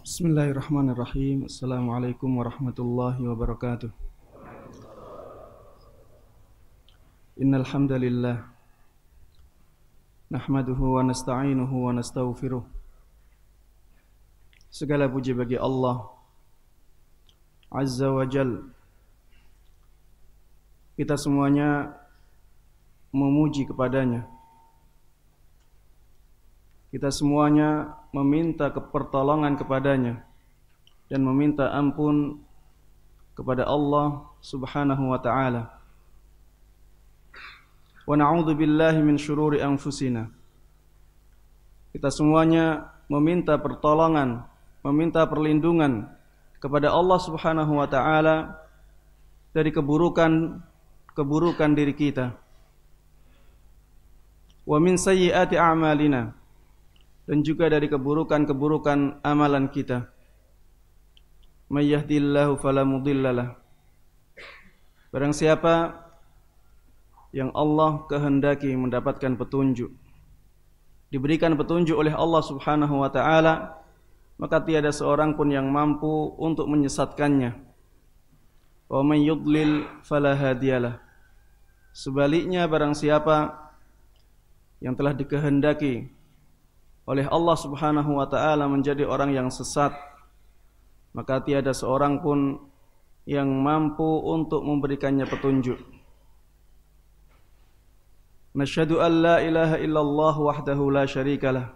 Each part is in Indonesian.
Bismillahirrahmanirrahim. Assalamualaikum warahmatullahi wabarakatuh. Innal hamdalillah nahmaduhu wa nasta'inuhu wa nastaghfiruh. Segala puji bagi Allah Azza wa Jal. Kita semuanya memuji kepadanya kita semuanya meminta kepertolongan kepadanya dan meminta ampun kepada Allah Subhanahu wa taala. Wa na'udzu billahi min syururi anfusina. Kita semuanya meminta pertolongan, meminta perlindungan kepada Allah Subhanahu wa taala dari keburukan keburukan diri kita. Wa min sayyiati a'malina dan juga dari keburukan-keburukan amalan kita. May yahdihillahu fala mudhillalah. Barang siapa yang Allah kehendaki mendapatkan petunjuk, diberikan petunjuk oleh Allah Subhanahu wa taala, maka tiada seorang pun yang mampu untuk menyesatkannya. Wa may yudlil fala hadiyalah. Sebaliknya barang siapa yang telah dikehendaki oleh Allah Subhanahu wa taala menjadi orang yang sesat maka tiada seorang pun yang mampu untuk memberikannya petunjuk. Nasyhadu an la ilaha illallah wahdahu la syarikalah.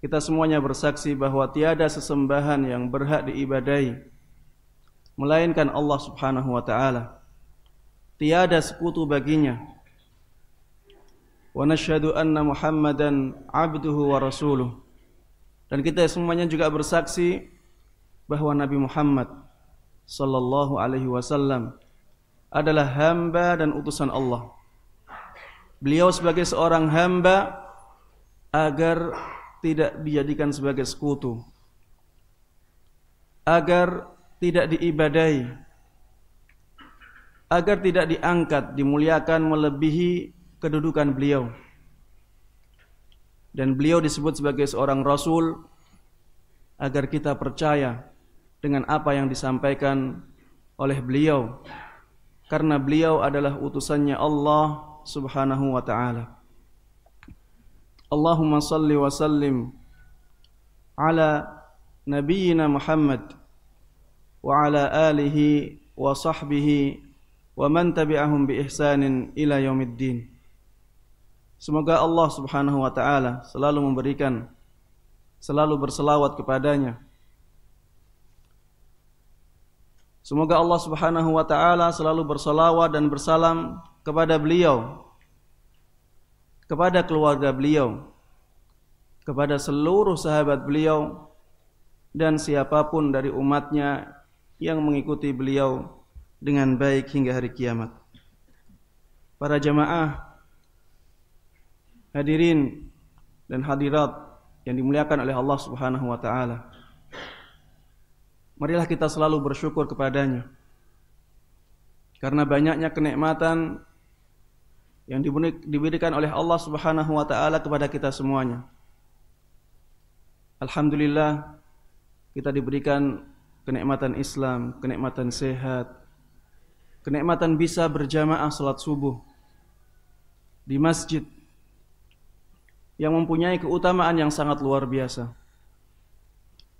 Kita semuanya bersaksi bahwa tiada sesembahan yang berhak diibadai melainkan Allah Subhanahu wa taala. Tiada sekutu baginya. ونشهد أن محمدا عبده ورسوله dan kita semuanya juga bersaksi bahwa Nabi Muhammad sallallahu alaihi wasallam adalah hamba dan utusan Allah. Beliau sebagai seorang hamba agar tidak dijadikan sebagai sekutu. Agar tidak diibadai. Agar tidak diangkat, dimuliakan melebihi kedudukan beliau. Dan beliau disebut sebagai seorang rasul agar kita percaya dengan apa yang disampaikan oleh beliau karena beliau adalah utusannya Allah Subhanahu wa taala. Allahumma salli wa sallim ala nabiyyina Muhammad wa ala alihi wa sahbihi wa man tabi'ahum bi ihsanin ila yaumiddin. Semoga Allah Subhanahu wa taala selalu memberikan selalu berselawat kepadanya. Semoga Allah Subhanahu wa taala selalu berselawat dan bersalam kepada beliau, kepada keluarga beliau, kepada seluruh sahabat beliau dan siapapun dari umatnya yang mengikuti beliau dengan baik hingga hari kiamat. Para jamaah Hadirin dan hadirat yang dimuliakan oleh Allah Subhanahu wa taala. Marilah kita selalu bersyukur kepadanya. Karena banyaknya kenikmatan yang diberikan oleh Allah Subhanahu wa taala kepada kita semuanya. Alhamdulillah kita diberikan kenikmatan Islam, kenikmatan sehat, kenikmatan bisa berjamaah salat subuh di masjid yang mempunyai keutamaan yang sangat luar biasa.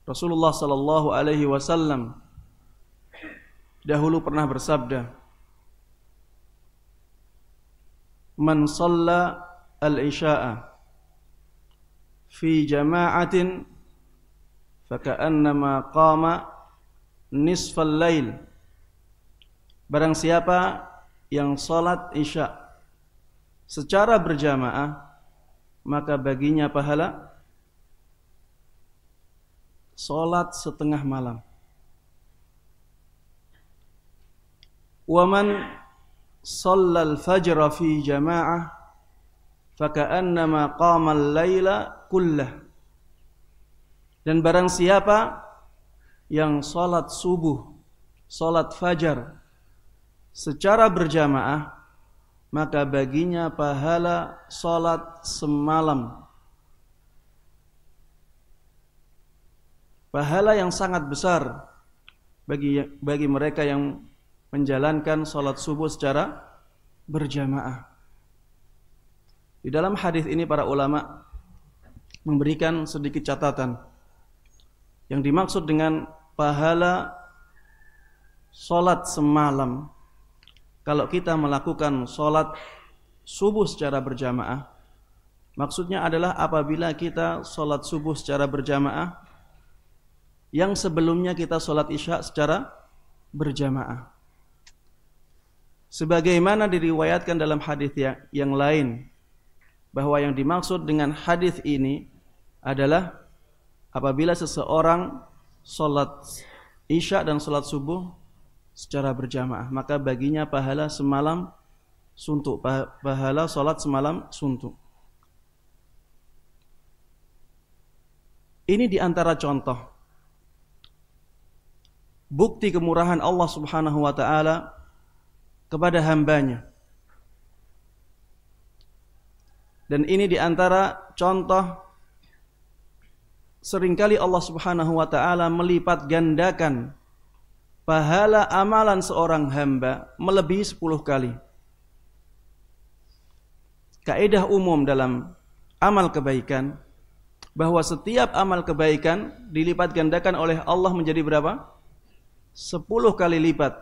Rasulullah sallallahu alaihi wasallam dahulu pernah bersabda, "Man shalla al-isya'a fi jama'atin fakannama qama nisfal lail." Barang siapa yang salat isya secara berjamaah maka baginya pahala salat setengah malam. Waman shalla al-fajra fi jama'ah faka'annama qama al-laila kullah. Dan barang siapa yang salat subuh, salat fajar secara berjamaah maka baginya pahala salat semalam. Pahala yang sangat besar bagi bagi mereka yang menjalankan salat subuh secara berjamaah. Di dalam hadis ini para ulama memberikan sedikit catatan. Yang dimaksud dengan pahala salat semalam kalau kita melakukan sholat subuh secara berjamaah maksudnya adalah apabila kita sholat subuh secara berjamaah yang sebelumnya kita sholat isya secara berjamaah sebagaimana diriwayatkan dalam hadis ya, yang lain bahwa yang dimaksud dengan hadis ini adalah apabila seseorang sholat isya dan sholat subuh secara berjamaah maka baginya pahala semalam suntuk pahala salat semalam suntuk ini diantara contoh bukti kemurahan Allah subhanahu wa ta'ala kepada hambanya dan ini diantara contoh seringkali Allah subhanahu wa ta'ala melipat gandakan pahala amalan seorang hamba melebihi 10 kali. Kaidah umum dalam amal kebaikan bahwa setiap amal kebaikan dilipat gandakan oleh Allah menjadi berapa? 10 kali lipat.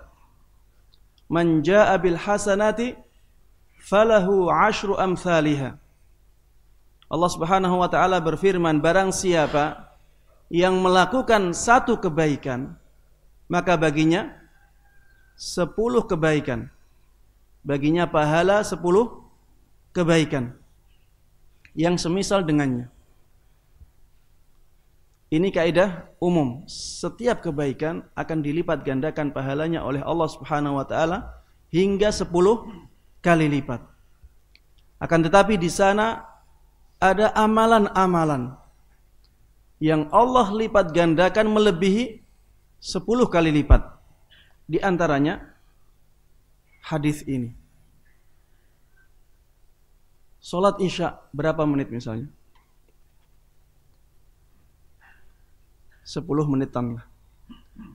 Man jaa bil hasanati falahu ashru Allah Subhanahu wa taala berfirman, barang siapa yang melakukan satu kebaikan, maka baginya sepuluh kebaikan. Baginya pahala sepuluh kebaikan yang semisal dengannya. Ini kaidah umum. Setiap kebaikan akan dilipat gandakan pahalanya oleh Allah Subhanahu wa taala hingga sepuluh kali lipat. Akan tetapi di sana ada amalan-amalan yang Allah lipat gandakan melebihi sepuluh kali lipat. Di antaranya hadis ini. salat isya berapa menit misalnya? 10 menit lah.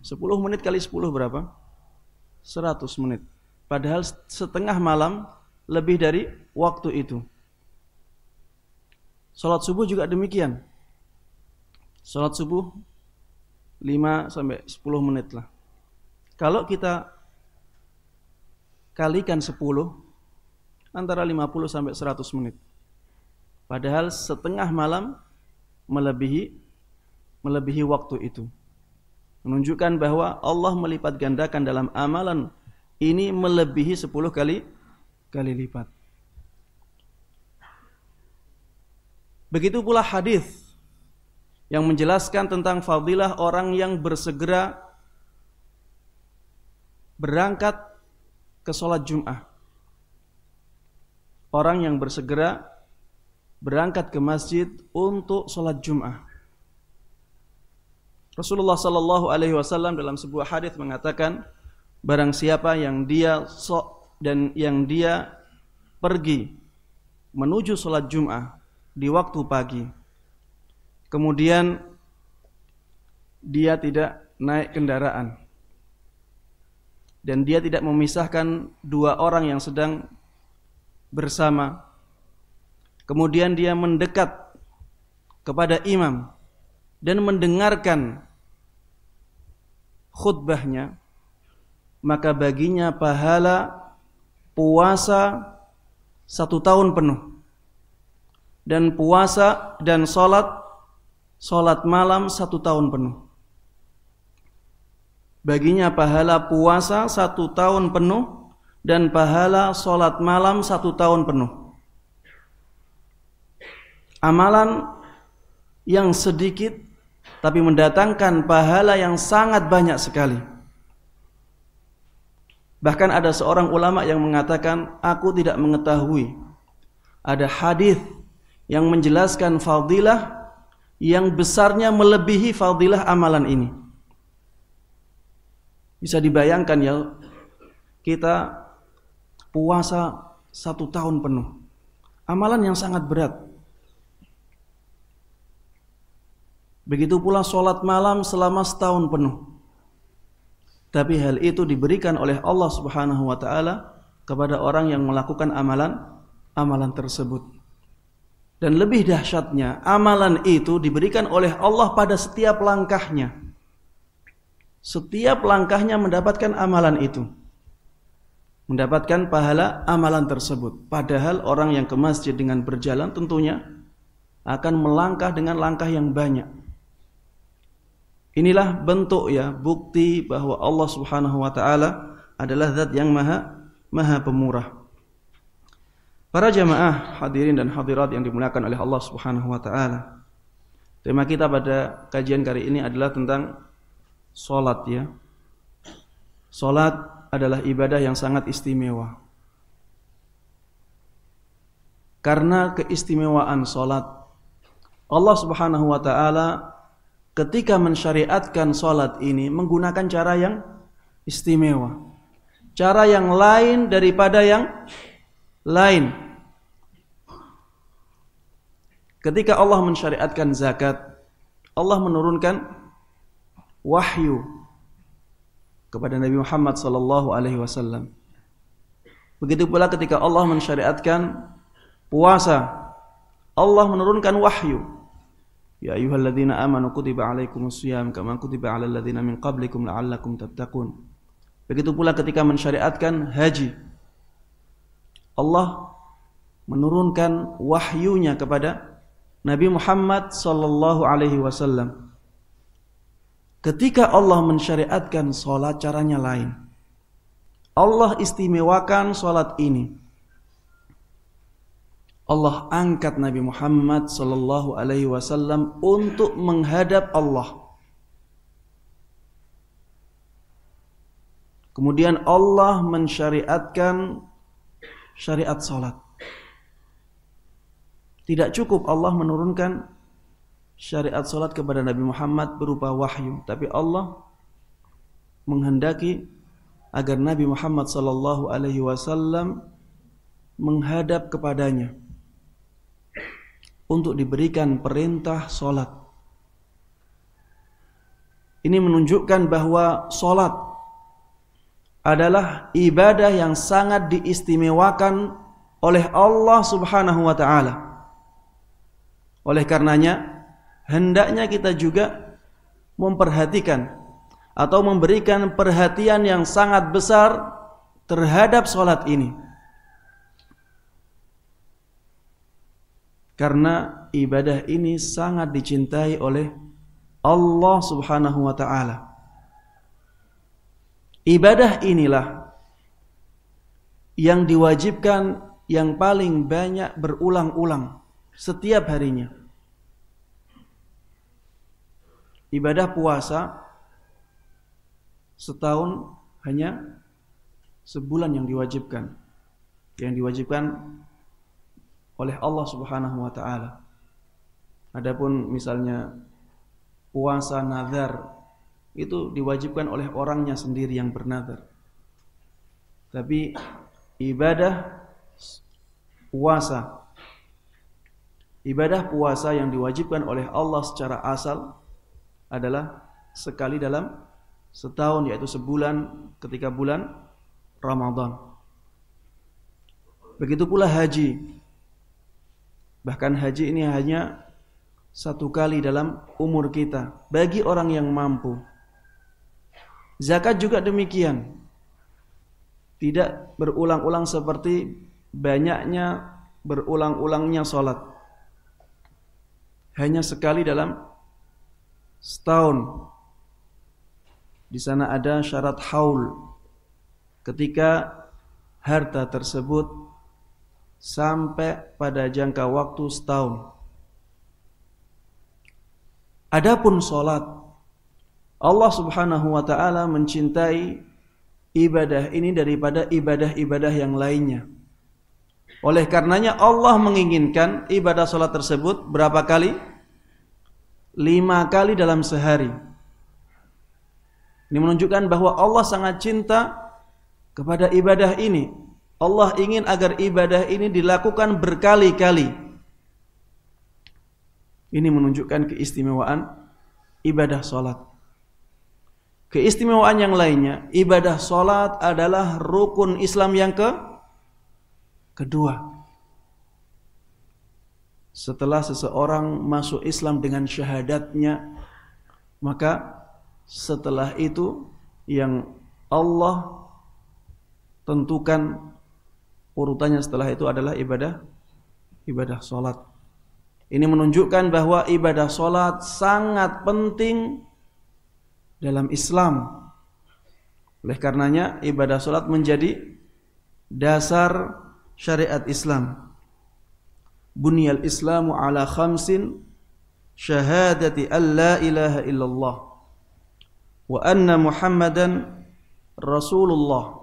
10 menit kali 10 berapa? 100 menit. Padahal setengah malam lebih dari waktu itu. salat subuh juga demikian. salat subuh 5 sampai 10 menit lah. Kalau kita kalikan 10 antara 50 sampai 100 menit. Padahal setengah malam melebihi melebihi waktu itu. Menunjukkan bahwa Allah melipat gandakan dalam amalan ini melebihi 10 kali kali lipat. Begitu pula hadis yang menjelaskan tentang fadilah orang yang bersegera berangkat ke sholat Jum'ah. Orang yang bersegera berangkat ke masjid untuk sholat Jum'ah. Rasulullah Sallallahu Alaihi Wasallam dalam sebuah hadis mengatakan, barang siapa yang dia sok dan yang dia pergi menuju sholat Jum'ah di waktu pagi, kemudian dia tidak naik kendaraan dan dia tidak memisahkan dua orang yang sedang bersama. Kemudian dia mendekat kepada imam dan mendengarkan khutbahnya, maka baginya pahala puasa satu tahun penuh dan puasa dan sholat sholat malam satu tahun penuh. Baginya pahala puasa satu tahun penuh dan pahala sholat malam satu tahun penuh. Amalan yang sedikit tapi mendatangkan pahala yang sangat banyak sekali. Bahkan ada seorang ulama yang mengatakan, "Aku tidak mengetahui ada hadis yang menjelaskan fadilah yang besarnya melebihi fadilah amalan ini. Bisa dibayangkan ya, kita puasa satu tahun penuh. Amalan yang sangat berat. Begitu pula sholat malam selama setahun penuh. Tapi hal itu diberikan oleh Allah Subhanahu wa taala kepada orang yang melakukan amalan amalan tersebut. Dan lebih dahsyatnya, amalan itu diberikan oleh Allah pada setiap langkahnya. Setiap langkahnya mendapatkan amalan itu. Mendapatkan pahala amalan tersebut. Padahal orang yang ke masjid dengan berjalan tentunya akan melangkah dengan langkah yang banyak. Inilah bentuk ya bukti bahwa Allah Subhanahu wa taala adalah zat yang maha maha pemurah. Para jamaah hadirin dan hadirat yang dimuliakan oleh Allah Subhanahu wa taala. Tema kita pada kajian kali ini adalah tentang salat ya. Salat adalah ibadah yang sangat istimewa. Karena keistimewaan salat Allah Subhanahu wa taala ketika mensyariatkan salat ini menggunakan cara yang istimewa. Cara yang lain daripada yang lain. Ketika Allah mensyariatkan zakat, Allah menurunkan wahyu kepada Nabi Muhammad sallallahu alaihi wasallam. Begitu pula ketika Allah mensyariatkan puasa, Allah menurunkan wahyu. Ya ayyuhalladzina amanu kutiba alaikumusiyam kama kutiba alal ladzina min qablikum la'allakum tattaqun. Begitu pula ketika mensyariatkan haji, Allah menurunkan wahyunya kepada Nabi Muhammad sallallahu alaihi wasallam. Ketika Allah mensyariatkan salat caranya lain. Allah istimewakan salat ini. Allah angkat Nabi Muhammad sallallahu alaihi wasallam untuk menghadap Allah. Kemudian Allah mensyariatkan syariat salat. Tidak cukup Allah menurunkan syariat salat kepada Nabi Muhammad berupa wahyu, tapi Allah menghendaki agar Nabi Muhammad sallallahu alaihi wasallam menghadap kepadanya untuk diberikan perintah salat. Ini menunjukkan bahwa salat adalah ibadah yang sangat diistimewakan oleh Allah Subhanahu wa taala. Oleh karenanya, hendaknya kita juga memperhatikan atau memberikan perhatian yang sangat besar terhadap sholat ini. Karena ibadah ini sangat dicintai oleh Allah Subhanahu wa taala. Ibadah inilah yang diwajibkan yang paling banyak berulang-ulang setiap harinya. Ibadah puasa setahun hanya sebulan yang diwajibkan. Yang diwajibkan oleh Allah Subhanahu wa taala. Adapun misalnya puasa nazar itu diwajibkan oleh orangnya sendiri yang bernazar. Tapi ibadah puasa ibadah puasa yang diwajibkan oleh Allah secara asal adalah sekali dalam setahun yaitu sebulan ketika bulan Ramadan. Begitu pula haji. Bahkan haji ini hanya satu kali dalam umur kita bagi orang yang mampu. Zakat juga demikian. Tidak berulang-ulang seperti banyaknya berulang-ulangnya sholat. Hanya sekali dalam setahun. Di sana ada syarat haul. Ketika harta tersebut sampai pada jangka waktu setahun. Adapun sholat Allah Subhanahu wa taala mencintai ibadah ini daripada ibadah-ibadah yang lainnya. Oleh karenanya Allah menginginkan ibadah sholat tersebut berapa kali? Lima kali dalam sehari. Ini menunjukkan bahwa Allah sangat cinta kepada ibadah ini. Allah ingin agar ibadah ini dilakukan berkali-kali. Ini menunjukkan keistimewaan ibadah sholat. Keistimewaan yang lainnya, ibadah sholat adalah rukun Islam yang ke kedua. Setelah seseorang masuk Islam dengan syahadatnya, maka setelah itu yang Allah tentukan urutannya setelah itu adalah ibadah ibadah sholat. Ini menunjukkan bahwa ibadah sholat sangat penting dalam Islam. Oleh karenanya ibadah salat menjadi dasar syariat Islam. Bunyal Islamu ala khamsin syahadati Allah ilaha illallah wa anna Muhammadan Rasulullah.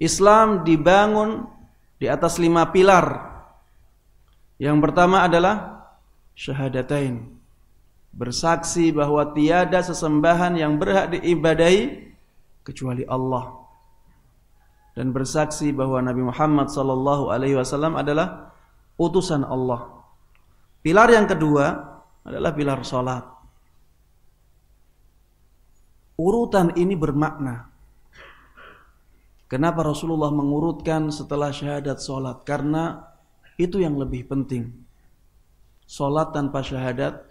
Islam dibangun di atas lima pilar. Yang pertama adalah syahadatain bersaksi bahwa tiada sesembahan yang berhak diibadai kecuali Allah dan bersaksi bahwa Nabi Muhammad sallallahu alaihi wasallam adalah utusan Allah. Pilar yang kedua adalah pilar salat. Urutan ini bermakna. Kenapa Rasulullah mengurutkan setelah syahadat salat? Karena itu yang lebih penting. Salat tanpa syahadat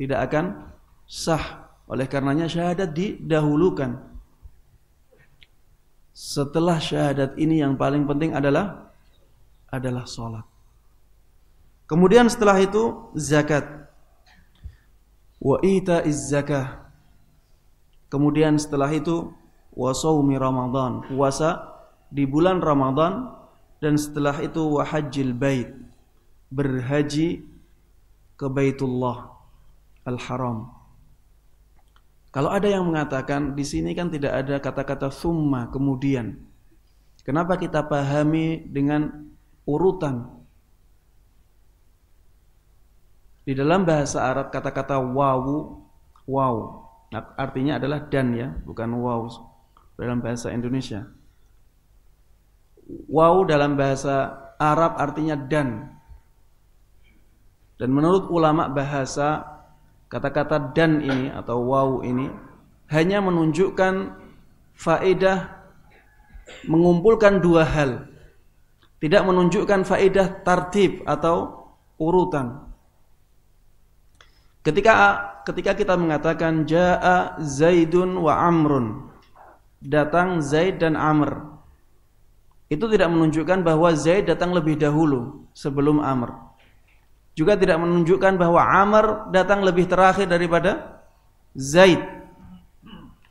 tidak akan sah. Oleh karenanya syahadat didahulukan. Setelah syahadat ini yang paling penting adalah adalah sholat. Kemudian setelah itu zakat. Wa ita zakah. Kemudian setelah itu wasaumi Ramadan, puasa di bulan Ramadan dan setelah itu hajjil bait, berhaji ke Baitullah al-haram. Kalau ada yang mengatakan di sini kan tidak ada kata-kata summa kemudian. Kenapa kita pahami dengan urutan? Di dalam bahasa Arab kata-kata wawu, wawu. Nah, artinya adalah dan ya, bukan wawu dalam bahasa Indonesia. Wawu dalam bahasa Arab artinya dan. Dan menurut ulama bahasa Kata-kata dan ini atau wow ini hanya menunjukkan faedah mengumpulkan dua hal. Tidak menunjukkan faedah tartib atau urutan. Ketika ketika kita mengatakan jaa Zaidun wa Amrun, datang Zaid dan Amr. Itu tidak menunjukkan bahwa Zaid datang lebih dahulu sebelum Amr juga tidak menunjukkan bahwa Amr datang lebih terakhir daripada Zaid.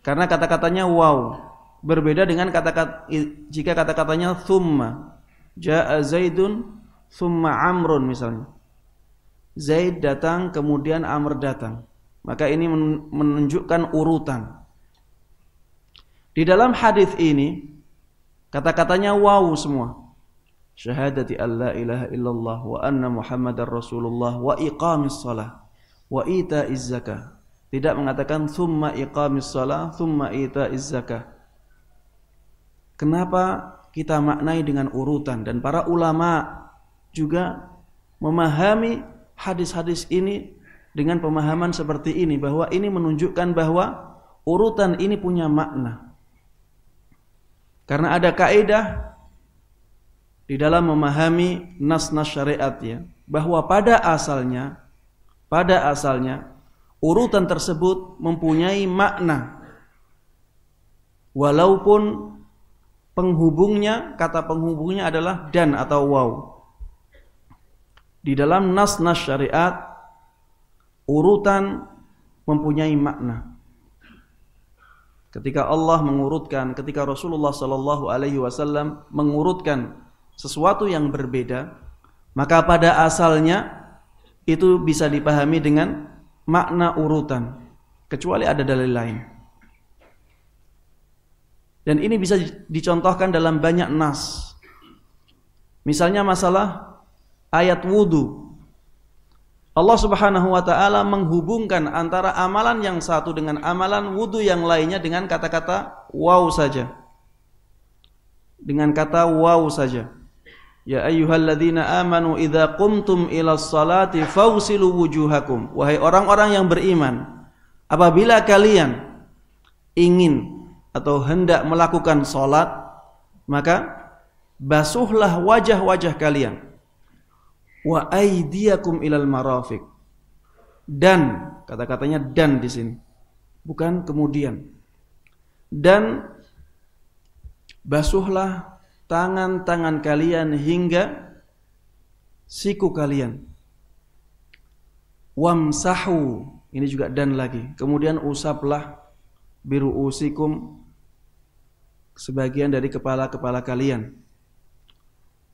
Karena kata-katanya wow berbeda dengan kata-kata jika kata-katanya thumma jaa Zaidun thumma Amrun misalnya. Zaid datang kemudian Amr datang. Maka ini menunjukkan urutan. Di dalam hadis ini kata-katanya wow semua syahadati an la ilaha illallah wa anna muhammadar rasulullah wa iqamis salah wa ita zakah. Tidak mengatakan thumma iqamis salah, thumma ita zakah. Kenapa kita maknai dengan urutan dan para ulama juga memahami hadis-hadis ini dengan pemahaman seperti ini bahwa ini menunjukkan bahwa urutan ini punya makna. Karena ada kaidah di dalam memahami nas-nas syariat ya bahwa pada asalnya pada asalnya urutan tersebut mempunyai makna walaupun penghubungnya kata penghubungnya adalah dan atau wow di dalam nas-nas syariat urutan mempunyai makna ketika Allah mengurutkan ketika Rasulullah Shallallahu alaihi wasallam mengurutkan sesuatu yang berbeda, maka pada asalnya itu bisa dipahami dengan makna urutan, kecuali ada dalil lain. Dan ini bisa dicontohkan dalam banyak nas. Misalnya masalah ayat wudhu. Allah Subhanahu wa taala menghubungkan antara amalan yang satu dengan amalan wudhu yang lainnya dengan kata-kata wow saja. Dengan kata wow saja. Ya ayyuhalladzina amanu idza qumtum ila salati fawsilu wujuhakum. Wahai orang-orang yang beriman, apabila kalian ingin atau hendak melakukan salat, maka basuhlah wajah-wajah kalian. Wa aydiyakum ilal marafiq. Dan kata-katanya dan di sini. Bukan kemudian. Dan basuhlah tangan-tangan kalian hingga siku kalian. Wamsahu, ini juga dan lagi. Kemudian usaplah biru usikum sebagian dari kepala-kepala kalian.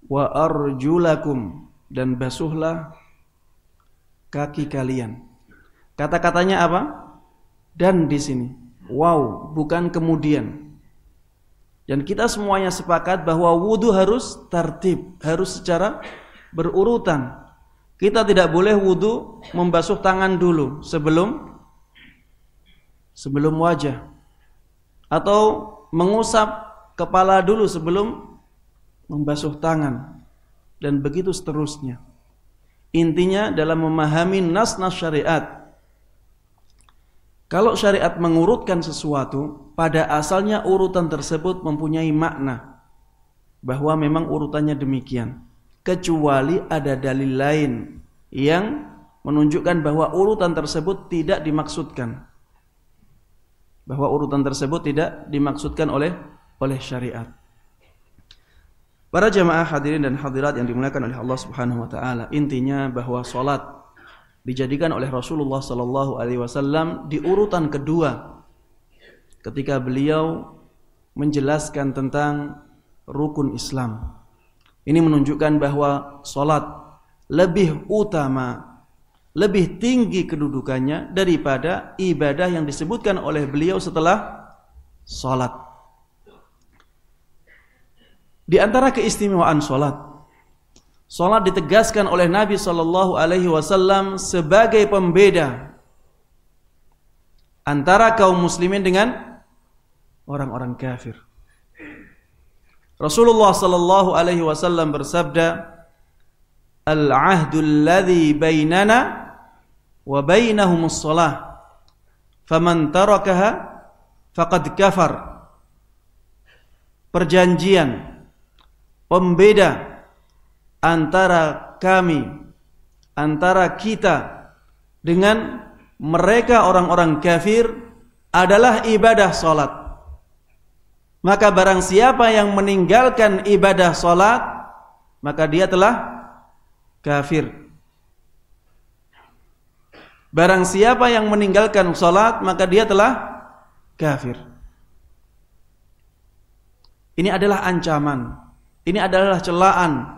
Wa arjulakum dan basuhlah kaki kalian. Kata-katanya apa? Dan di sini. Wow, bukan kemudian. Dan kita semuanya sepakat bahwa wudhu harus tertib, harus secara berurutan. Kita tidak boleh wudhu membasuh tangan dulu sebelum sebelum wajah atau mengusap kepala dulu sebelum membasuh tangan dan begitu seterusnya. Intinya dalam memahami nas-nas syariat kalau syariat mengurutkan sesuatu, pada asalnya urutan tersebut mempunyai makna bahwa memang urutannya demikian, kecuali ada dalil lain yang menunjukkan bahwa urutan tersebut tidak dimaksudkan. Bahwa urutan tersebut tidak dimaksudkan oleh oleh syariat. Para jamaah hadirin dan hadirat yang dimuliakan oleh Allah Subhanahu wa taala, intinya bahwa salat dijadikan oleh Rasulullah Sallallahu Alaihi Wasallam di urutan kedua ketika beliau menjelaskan tentang rukun Islam. Ini menunjukkan bahwa solat lebih utama, lebih tinggi kedudukannya daripada ibadah yang disebutkan oleh beliau setelah solat. Di antara keistimewaan solat Salat ditegaskan oleh Nabi Shallallahu Alaihi Wasallam sebagai pembeda antara kaum muslimin dengan orang-orang kafir. Rasulullah Shallallahu Alaihi Wasallam bersabda, "Al ahdul ladhi bainana wa bainahum as-salah, faman tarakaha faqad kafar." Perjanjian pembeda antara kami antara kita dengan mereka orang-orang kafir adalah ibadah salat maka barang siapa yang meninggalkan ibadah salat maka dia telah kafir barang siapa yang meninggalkan salat maka dia telah kafir ini adalah ancaman ini adalah celaan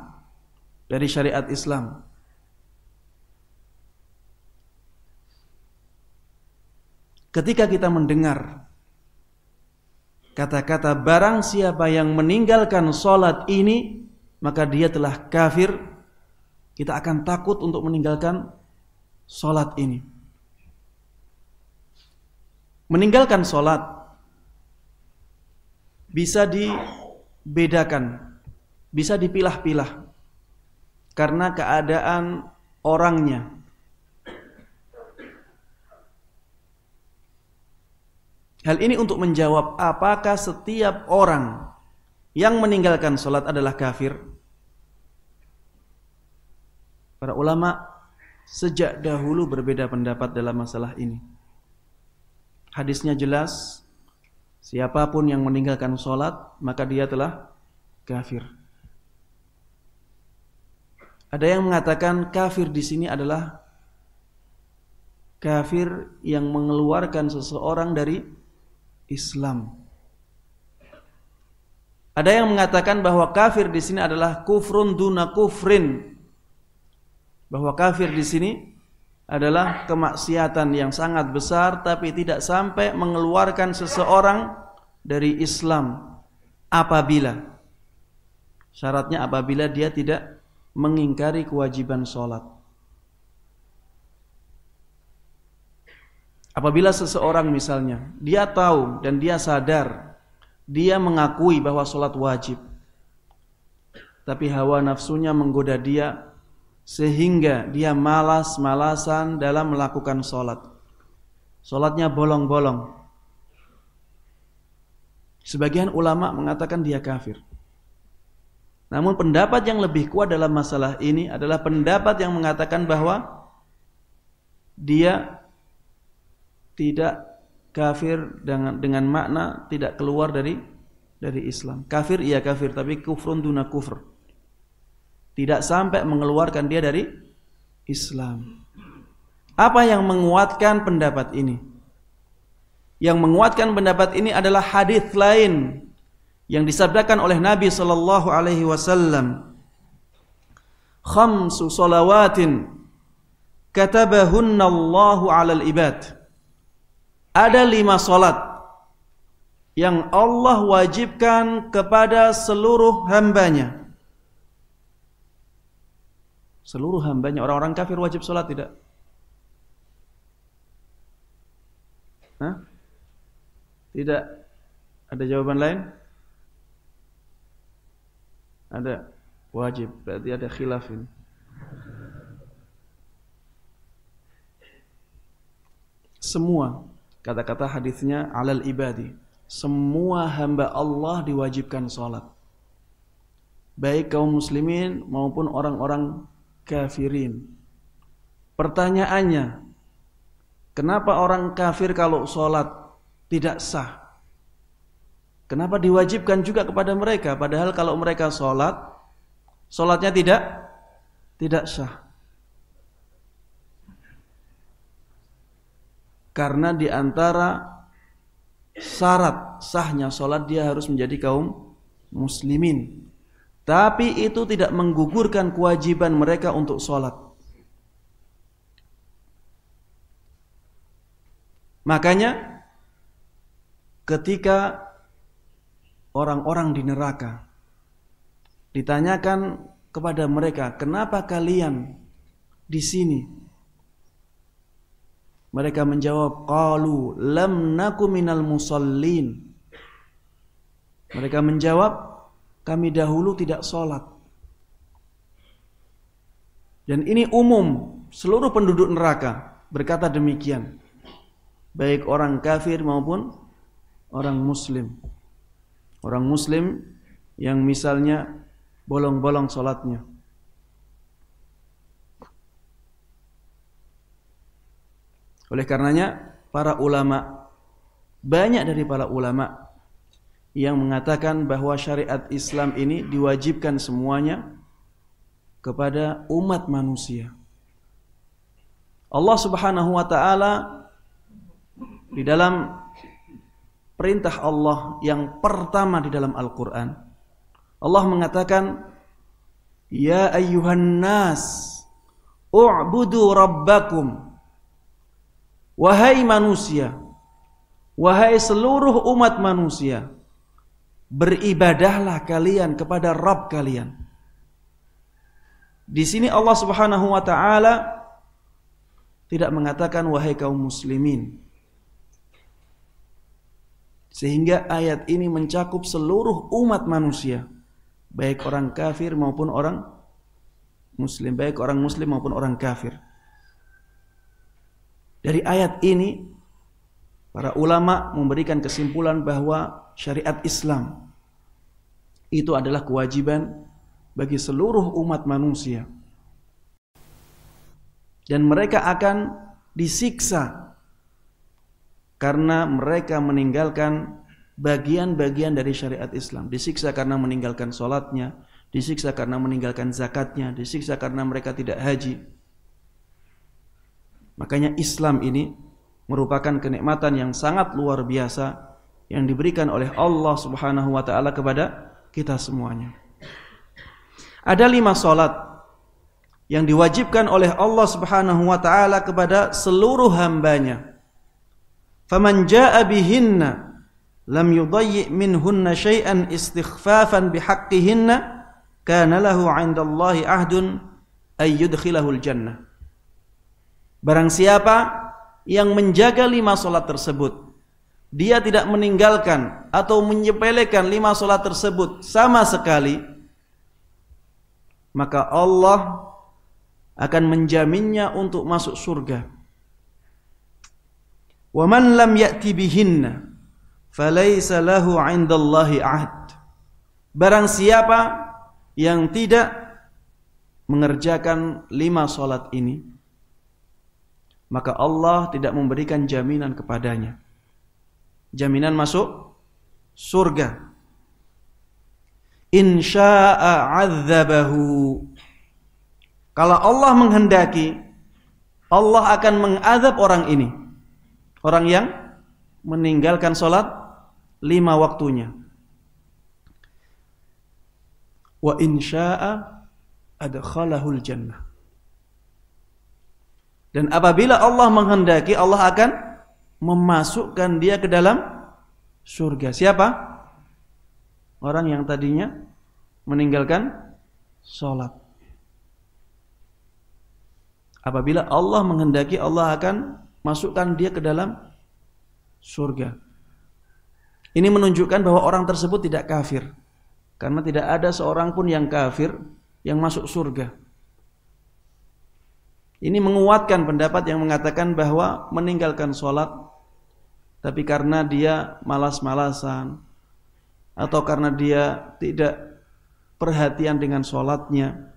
dari syariat Islam. Ketika kita mendengar kata-kata barang siapa yang meninggalkan sholat ini maka dia telah kafir kita akan takut untuk meninggalkan sholat ini meninggalkan sholat bisa dibedakan bisa dipilah-pilah karena keadaan orangnya. Hal ini untuk menjawab apakah setiap orang yang meninggalkan sholat adalah kafir? Para ulama sejak dahulu berbeda pendapat dalam masalah ini. Hadisnya jelas, siapapun yang meninggalkan sholat maka dia telah kafir. Ada yang mengatakan kafir di sini adalah kafir yang mengeluarkan seseorang dari Islam. Ada yang mengatakan bahwa kafir di sini adalah kufrun duna kufrin. Bahwa kafir di sini adalah kemaksiatan yang sangat besar tapi tidak sampai mengeluarkan seseorang dari Islam apabila syaratnya apabila dia tidak mengingkari kewajiban sholat. Apabila seseorang misalnya, dia tahu dan dia sadar, dia mengakui bahwa sholat wajib. Tapi hawa nafsunya menggoda dia sehingga dia malas-malasan dalam melakukan sholat. Sholatnya bolong-bolong. Sebagian ulama mengatakan dia kafir. Namun pendapat yang lebih kuat dalam masalah ini adalah pendapat yang mengatakan bahwa dia tidak kafir dengan dengan makna tidak keluar dari dari Islam. Kafir iya kafir tapi kufrun duna kufur. Tidak sampai mengeluarkan dia dari Islam. Apa yang menguatkan pendapat ini? Yang menguatkan pendapat ini adalah hadis lain yang disabdakan oleh Nabi sallallahu alaihi wasallam khamsu salawatin katabahunna Allahu 'alal ibad ada lima salat yang Allah wajibkan kepada seluruh hambanya seluruh hambanya orang-orang kafir wajib salat tidak Hah? tidak ada jawaban lain ada wajib, berarti ada khilaf ini. Semua kata-kata hadisnya alal ibadi. Semua hamba Allah diwajibkan sholat. Baik kaum muslimin maupun orang-orang kafirin. Pertanyaannya, kenapa orang kafir kalau sholat tidak sah? Kenapa diwajibkan juga kepada mereka? Padahal kalau mereka sholat, sholatnya tidak tidak sah. Karena diantara syarat sahnya sholat dia harus menjadi kaum muslimin. Tapi itu tidak menggugurkan kewajiban mereka untuk sholat. Makanya ketika orang-orang di neraka. Ditanyakan kepada mereka, "Kenapa kalian di sini?" Mereka menjawab, "Qalu lam naku minal musallin." Mereka menjawab, "Kami dahulu tidak sholat." Dan ini umum, seluruh penduduk neraka berkata demikian. Baik orang kafir maupun orang muslim. Orang muslim yang misalnya bolong-bolong solatnya. Oleh karenanya para ulama banyak dari para ulama yang mengatakan bahwa syariat Islam ini diwajibkan semuanya kepada umat manusia. Allah Subhanahu wa taala di dalam perintah Allah yang pertama di dalam Al-Quran. Allah mengatakan, Ya ayyuhan nas, u'budu rabbakum. Wahai manusia, wahai seluruh umat manusia, beribadahlah kalian kepada Rabb kalian. Di sini Allah Subhanahu wa taala tidak mengatakan wahai kaum muslimin, sehingga ayat ini mencakup seluruh umat manusia, baik orang kafir maupun orang muslim, baik orang muslim maupun orang kafir. Dari ayat ini para ulama memberikan kesimpulan bahwa syariat Islam itu adalah kewajiban bagi seluruh umat manusia. Dan mereka akan disiksa karena mereka meninggalkan bagian-bagian dari syariat Islam. Disiksa karena meninggalkan sholatnya, disiksa karena meninggalkan zakatnya, disiksa karena mereka tidak haji. Makanya Islam ini merupakan kenikmatan yang sangat luar biasa yang diberikan oleh Allah Subhanahu wa taala kepada kita semuanya. Ada lima salat yang diwajibkan oleh Allah Subhanahu wa taala kepada seluruh hambanya. جاء بهن لم lam منهن شيئا استخفافا بحقهن كان له عند الله عهد أن يدخله الجنة barang siapa yang menjaga lima solat tersebut dia tidak meninggalkan atau menyepelekan lima solat tersebut sama sekali maka Allah akan menjaminnya untuk masuk surga Wa man lam ya'ti bihinna falaysa lahu 'indallahi 'ahd. Barang siapa yang tidak mengerjakan lima salat ini, maka Allah tidak memberikan jaminan kepadanya. Jaminan masuk surga. In 'adzabahu. Kalau Allah menghendaki, Allah akan mengazab orang ini. Orang yang meninggalkan sholat lima waktunya. Wa insya'a adkhalahul jannah. Dan apabila Allah menghendaki, Allah akan memasukkan dia ke dalam surga. Siapa? Orang yang tadinya meninggalkan sholat. Apabila Allah menghendaki, Allah akan masukkan dia ke dalam surga. Ini menunjukkan bahwa orang tersebut tidak kafir. Karena tidak ada seorang pun yang kafir yang masuk surga. Ini menguatkan pendapat yang mengatakan bahwa meninggalkan sholat tapi karena dia malas-malasan atau karena dia tidak perhatian dengan sholatnya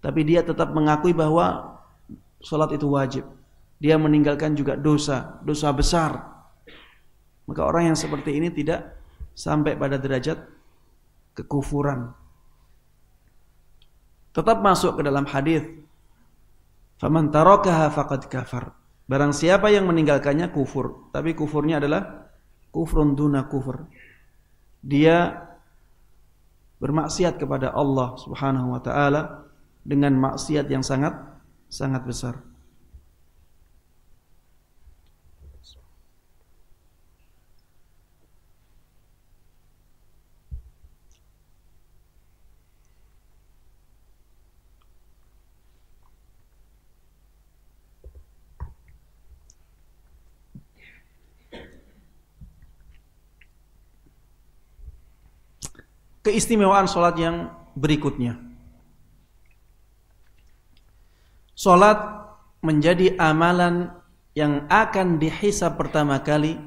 tapi dia tetap mengakui bahwa sholat itu wajib dia meninggalkan juga dosa, dosa besar. Maka orang yang seperti ini tidak sampai pada derajat kekufuran. Tetap masuk ke dalam hadis. Faman tarakaha faqad kafar. Barang siapa yang meninggalkannya kufur, tapi kufurnya adalah kufrun duna kufur. Dia bermaksiat kepada Allah Subhanahu wa taala dengan maksiat yang sangat sangat besar. keistimewaan solat yang berikutnya. Solat menjadi amalan yang akan dihisab pertama kali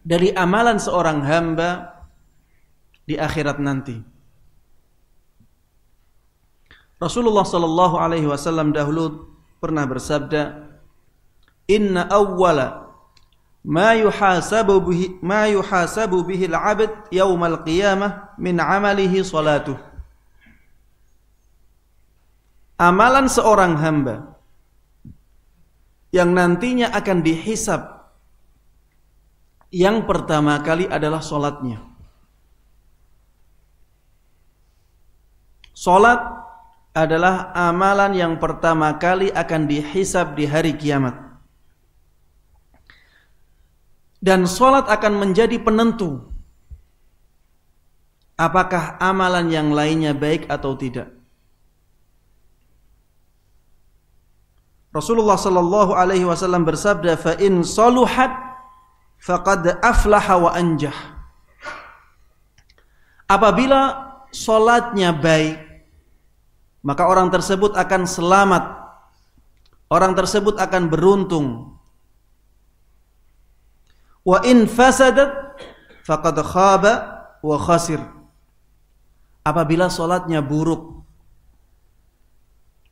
dari amalan seorang hamba di akhirat nanti. Rasulullah Shallallahu Alaihi Wasallam dahulu pernah bersabda, Inna awwala ما يحاسب به amalan seorang hamba yang nantinya akan dihisap yang pertama kali adalah solatnya solat adalah amalan yang pertama kali akan dihisab di hari kiamat dan sholat akan menjadi penentu apakah amalan yang lainnya baik atau tidak. Rasulullah Shallallahu Alaihi Wasallam bersabda, "Fa'in saluhat, faqad aflaha wa anjah." Apabila sholatnya baik, maka orang tersebut akan selamat. Orang tersebut akan beruntung, Wa in fasadat faqad khaba wa khasir. Apabila solatnya buruk,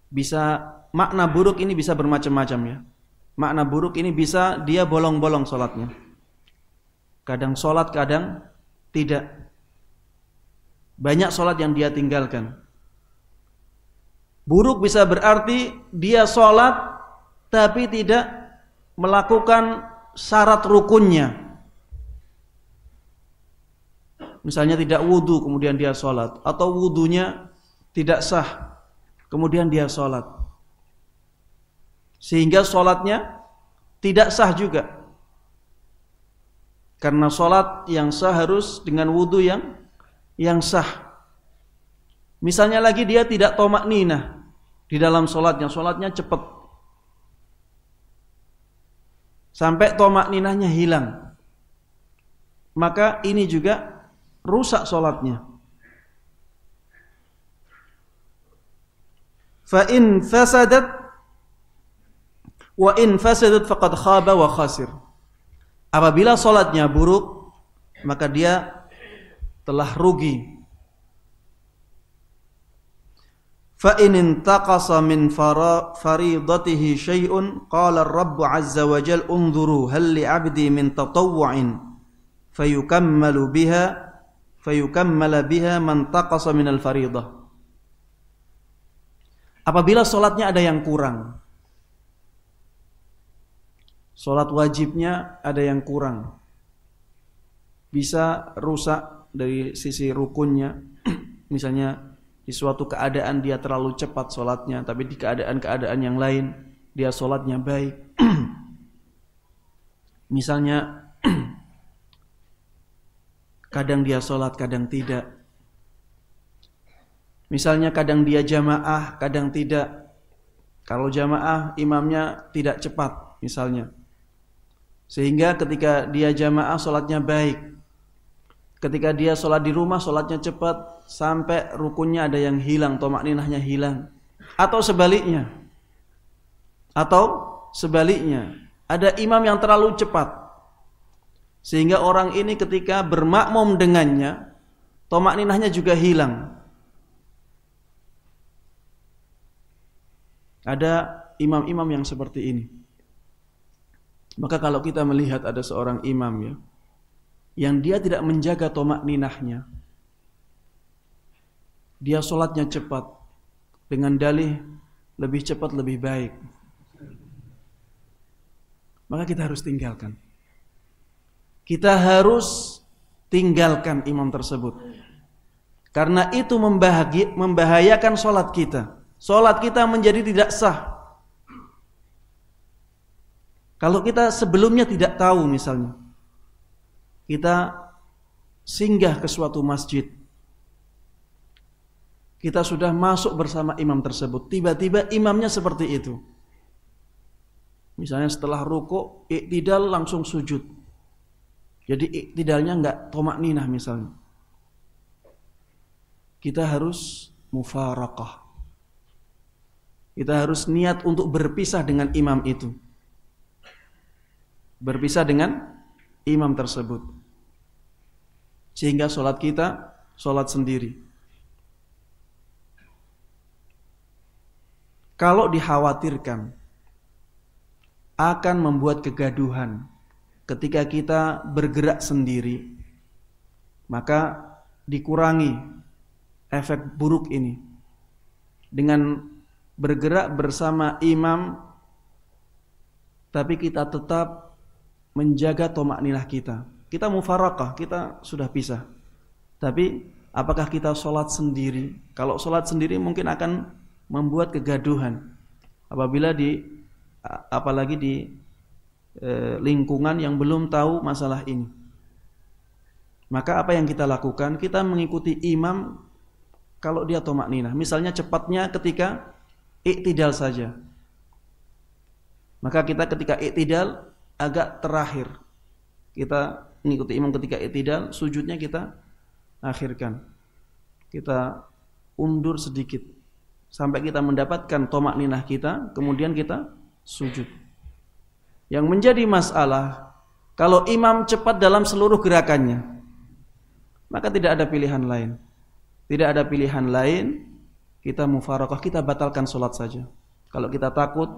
bisa makna buruk ini bisa bermacam-macam ya. Makna buruk ini bisa dia bolong-bolong solatnya. Kadang solat, kadang tidak. Banyak solat yang dia tinggalkan. Buruk bisa berarti dia solat tapi tidak melakukan syarat rukunnya. Misalnya tidak wudhu kemudian dia sholat atau wudhunya tidak sah kemudian dia sholat. Sehingga sholatnya tidak sah juga. Karena sholat yang sah harus dengan wudhu yang yang sah. Misalnya lagi dia tidak tomak nina di dalam sholatnya, sholatnya cepat sampai tomak ninahnya hilang maka ini juga rusak sholatnya fa in fasadat wa in fasadat faqad khaba wa khasir apabila sholatnya buruk maka dia telah rugi فإن انتقص من فريضته شيء قال الرب عز وجل انظروا هل لعبدي من تطوع فيكمل بها فيكمل بها من تقص من الفريضة Apabila solatnya ada yang kurang solat wajibnya ada yang kurang Bisa rusak dari sisi rukunnya Misalnya di suatu keadaan dia terlalu cepat sholatnya, tapi di keadaan-keadaan yang lain dia sholatnya baik. Misalnya kadang dia sholat, kadang tidak. Misalnya kadang dia jamaah, kadang tidak. Kalau jamaah imamnya tidak cepat misalnya. Sehingga ketika dia jamaah sholatnya baik. Ketika dia sholat di rumah, sholatnya cepat sampai rukunnya ada yang hilang, tomak ninahnya hilang. Atau sebaliknya. Atau sebaliknya, ada imam yang terlalu cepat. Sehingga orang ini ketika bermakmum dengannya, tomak ninahnya juga hilang. Ada imam-imam yang seperti ini. Maka kalau kita melihat ada seorang imam ya, yang dia tidak menjaga tomak ninahnya. Dia sholatnya cepat, dengan dalih lebih cepat lebih baik. Maka kita harus tinggalkan. Kita harus tinggalkan imam tersebut. Karena itu membahagi, membahayakan sholat kita. Sholat kita menjadi tidak sah. Kalau kita sebelumnya tidak tahu misalnya, kita singgah ke suatu masjid. Kita sudah masuk bersama imam tersebut. Tiba-tiba imamnya seperti itu. Misalnya setelah ruko, iktidal langsung sujud. Jadi iktidalnya enggak tomak ninah misalnya. Kita harus mufarakah. Kita harus niat untuk berpisah dengan imam itu. Berpisah dengan imam tersebut sehingga sholat kita sholat sendiri. Kalau dikhawatirkan akan membuat kegaduhan ketika kita bergerak sendiri, maka dikurangi efek buruk ini dengan bergerak bersama imam tapi kita tetap menjaga tomak nilah kita kita mufarakah, kita sudah pisah. Tapi apakah kita sholat sendiri? Kalau sholat sendiri mungkin akan membuat kegaduhan. Apabila di apalagi di e, lingkungan yang belum tahu masalah ini. Maka apa yang kita lakukan? Kita mengikuti imam kalau dia tomak ninah. Misalnya cepatnya ketika iktidal saja. Maka kita ketika iktidal agak terakhir. Kita mengikuti imam ketika itidal, sujudnya kita akhirkan. Kita undur sedikit sampai kita mendapatkan tomak ninah kita, kemudian kita sujud. Yang menjadi masalah kalau imam cepat dalam seluruh gerakannya, maka tidak ada pilihan lain. Tidak ada pilihan lain, kita mufarokah kita batalkan sholat saja. Kalau kita takut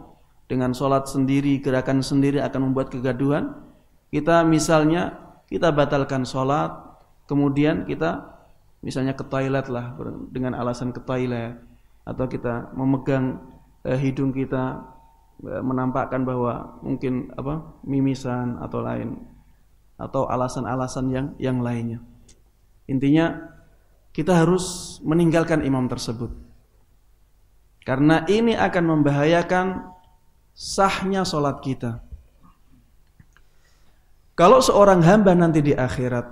dengan sholat sendiri, gerakan sendiri akan membuat kegaduhan, kita misalnya kita batalkan sholat, kemudian kita misalnya ke toilet lah dengan alasan ke toilet atau kita memegang eh, hidung kita eh, menampakkan bahwa mungkin apa mimisan atau lain atau alasan-alasan yang yang lainnya. Intinya kita harus meninggalkan imam tersebut. Karena ini akan membahayakan sahnya sholat kita. Kalau seorang hamba nanti di akhirat,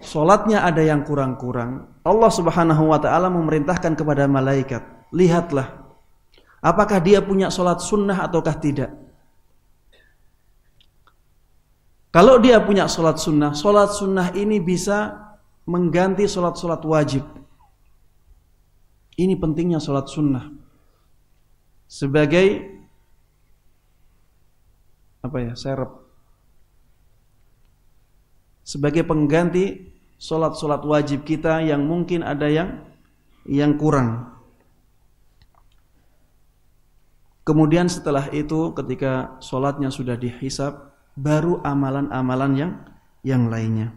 Solatnya ada yang kurang-kurang, Allah subhanahu wa ta'ala memerintahkan kepada malaikat, lihatlah, apakah dia punya solat sunnah ataukah tidak. Kalau dia punya solat sunnah, solat sunnah ini bisa mengganti solat-solat wajib. Ini pentingnya solat sunnah. Sebagai apa ya serep sebagai pengganti solat-solat wajib kita yang mungkin ada yang yang kurang. Kemudian setelah itu ketika solatnya sudah dihisap, baru amalan-amalan yang yang lainnya.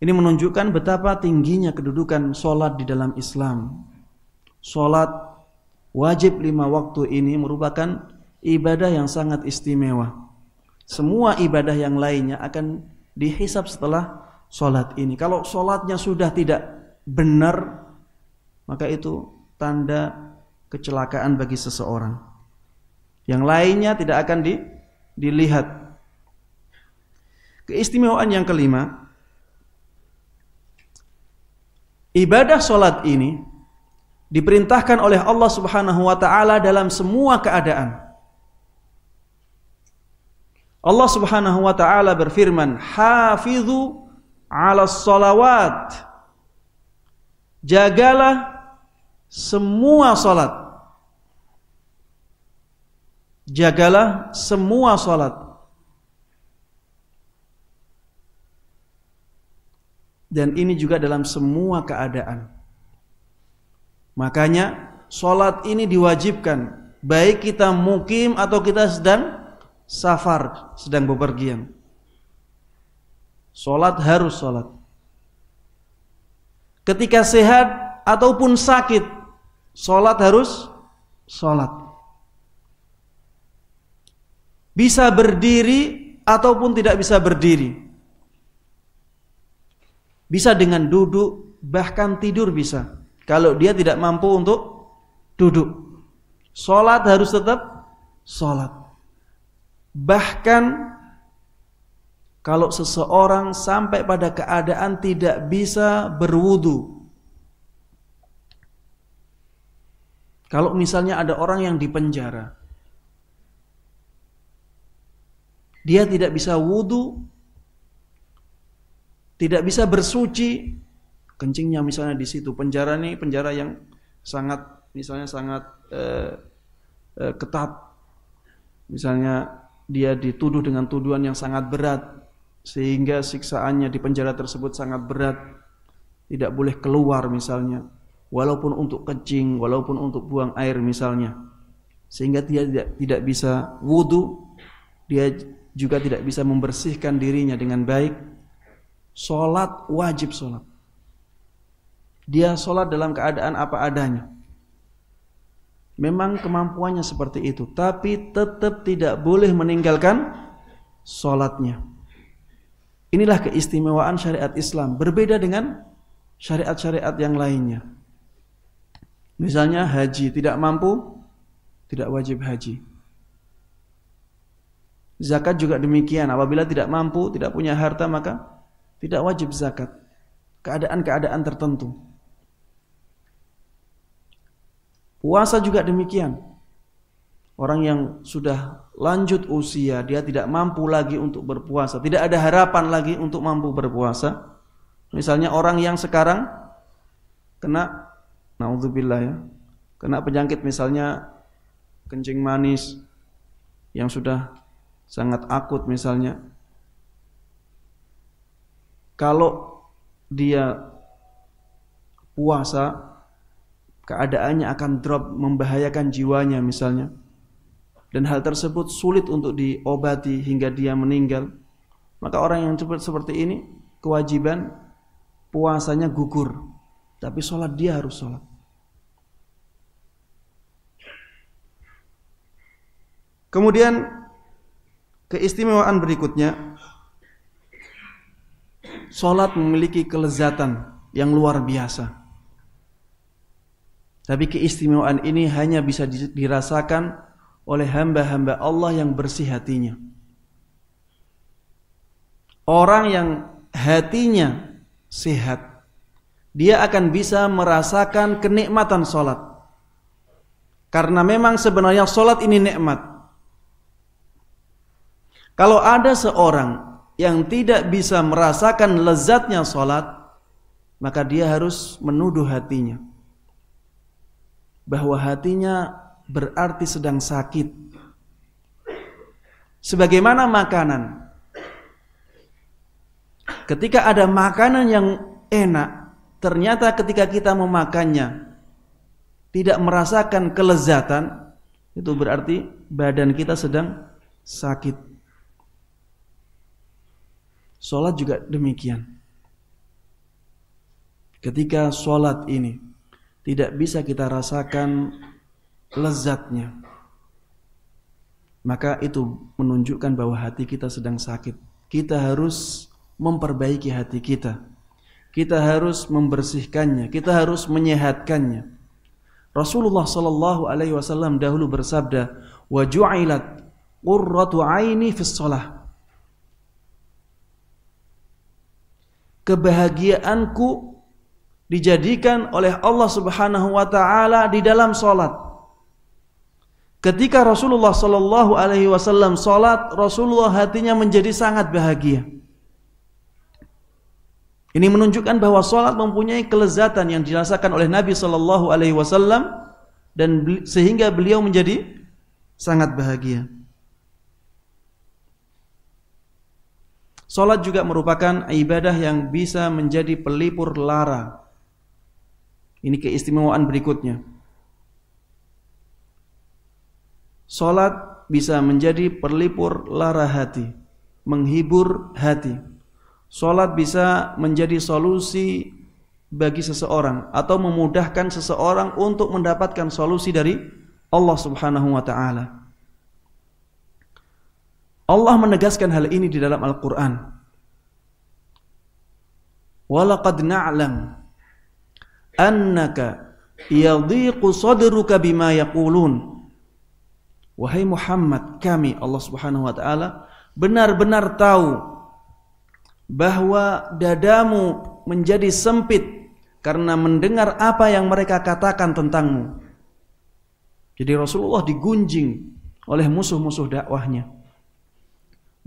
Ini menunjukkan betapa tingginya kedudukan solat di dalam Islam. Solat wajib lima waktu ini merupakan ibadah yang sangat istimewa. Semua ibadah yang lainnya akan dihisap setelah sholat ini. Kalau sholatnya sudah tidak benar, maka itu tanda kecelakaan bagi seseorang. Yang lainnya tidak akan di, dilihat. Keistimewaan yang kelima, ibadah sholat ini diperintahkan oleh Allah Subhanahu wa taala dalam semua keadaan. Allah Subhanahu wa taala berfirman, "Hafizu 'ala sholawat." Jagalah semua salat. Jagalah semua salat. Dan ini juga dalam semua keadaan. Makanya salat ini diwajibkan baik kita mukim atau kita sedang safar sedang bepergian. Sholat harus sholat. Ketika sehat ataupun sakit, sholat harus sholat. Bisa berdiri ataupun tidak bisa berdiri. Bisa dengan duduk, bahkan tidur bisa. Kalau dia tidak mampu untuk duduk. Sholat harus tetap sholat. Bahkan kalau seseorang sampai pada keadaan tidak bisa berwudu. Kalau misalnya ada orang yang dipenjara, dia tidak bisa wudu, tidak bisa bersuci, kencingnya misalnya di situ. Penjara nih penjara yang sangat misalnya sangat eh, eh, ketat. Misalnya dia dituduh dengan tuduhan yang sangat berat sehingga siksaannya di penjara tersebut sangat berat tidak boleh keluar misalnya walaupun untuk kencing walaupun untuk buang air misalnya sehingga dia tidak tidak bisa wudhu, dia juga tidak bisa membersihkan dirinya dengan baik salat wajib salat dia salat dalam keadaan apa adanya memang kemampuannya seperti itu, tapi tetap tidak boleh meninggalkan sholatnya. Inilah keistimewaan syariat Islam, berbeda dengan syariat-syariat yang lainnya. Misalnya haji, tidak mampu, tidak wajib haji. Zakat juga demikian, apabila tidak mampu, tidak punya harta, maka tidak wajib zakat. Keadaan-keadaan tertentu. Puasa juga demikian. Orang yang sudah lanjut usia, dia tidak mampu lagi untuk berpuasa, tidak ada harapan lagi untuk mampu berpuasa. Misalnya orang yang sekarang kena naudzubillah ya, kena penyakit misalnya kencing manis yang sudah sangat akut misalnya. Kalau dia puasa keadaannya akan drop membahayakan jiwanya misalnya dan hal tersebut sulit untuk diobati hingga dia meninggal maka orang yang cepat seperti ini kewajiban puasanya gugur tapi sholat dia harus sholat kemudian keistimewaan berikutnya sholat memiliki kelezatan yang luar biasa tapi keistimewaan ini hanya bisa dirasakan oleh hamba-hamba Allah yang bersih hatinya. Orang yang hatinya sehat, dia akan bisa merasakan kenikmatan sholat. Karena memang sebenarnya sholat ini nikmat. Kalau ada seorang yang tidak bisa merasakan lezatnya sholat, maka dia harus menuduh hatinya bahwa hatinya berarti sedang sakit. Sebagaimana makanan. Ketika ada makanan yang enak, ternyata ketika kita memakannya tidak merasakan kelezatan, itu berarti badan kita sedang sakit. Sholat juga demikian. Ketika sholat ini tidak bisa kita rasakan lezatnya. Maka itu menunjukkan bahwa hati kita sedang sakit. Kita harus memperbaiki hati kita. Kita harus membersihkannya, kita harus menyehatkannya. Rasulullah sallallahu alaihi wasallam dahulu bersabda, "Wa ju'ilat qurratu aini fi shalah." Kebahagiaanku dijadikan oleh Allah Subhanahu wa taala di dalam salat. Ketika Rasulullah Sallallahu alaihi wasallam salat, Rasulullah hatinya menjadi sangat bahagia. Ini menunjukkan bahwa salat mempunyai kelezatan yang dirasakan oleh Nabi Sallallahu alaihi wasallam dan sehingga beliau menjadi sangat bahagia. Salat juga merupakan ibadah yang bisa menjadi pelipur lara ini keistimewaan berikutnya. Salat bisa menjadi perlipur lara hati, menghibur hati. Salat bisa menjadi solusi bagi seseorang atau memudahkan seseorang untuk mendapatkan solusi dari Allah Subhanahu wa taala. Allah menegaskan hal ini di dalam Al-Qur'an. Walaqad na'lam annaka yadhiqu sadruka bima yaqulun wahai Muhammad kami Allah Subhanahu wa taala benar-benar tahu bahwa dadamu menjadi sempit karena mendengar apa yang mereka katakan tentangmu jadi Rasulullah digunjing oleh musuh-musuh dakwahnya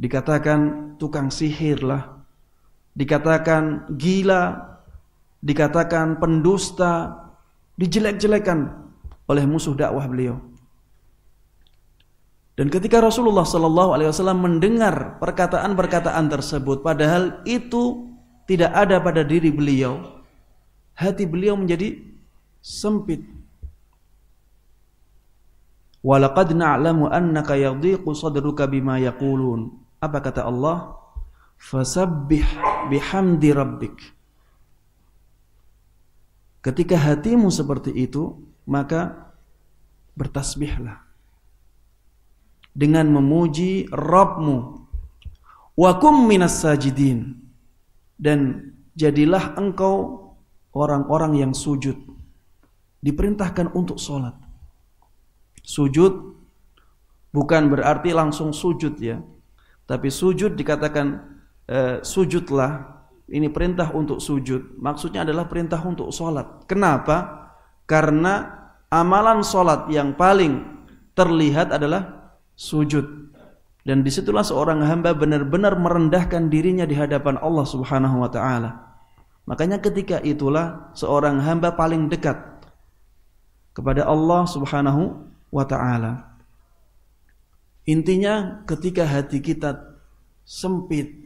dikatakan tukang sihir lah dikatakan gila dikatakan pendusta, dijelek-jelekan oleh musuh dakwah beliau. Dan ketika Rasulullah Shallallahu Alaihi Wasallam mendengar perkataan-perkataan tersebut, padahal itu tidak ada pada diri beliau, hati beliau menjadi sempit. Walaqad na'lamu annaka yadhiqu sadruka bima yaqulun. Apa kata Allah? Fasabbih bihamdi rabbik. Ketika hatimu seperti itu, maka bertasbihlah dengan memuji Rabbmu. Wa kum minas sajidin dan jadilah engkau orang-orang yang sujud. Diperintahkan untuk sholat. Sujud bukan berarti langsung sujud ya, tapi sujud dikatakan eh, sujudlah ini perintah untuk sujud. Maksudnya adalah perintah untuk sholat. Kenapa? Karena amalan sholat yang paling terlihat adalah sujud. Dan disitulah seorang hamba benar-benar merendahkan dirinya di hadapan Allah Subhanahu wa Ta'ala. Makanya, ketika itulah seorang hamba paling dekat kepada Allah Subhanahu wa Ta'ala. Intinya, ketika hati kita sempit,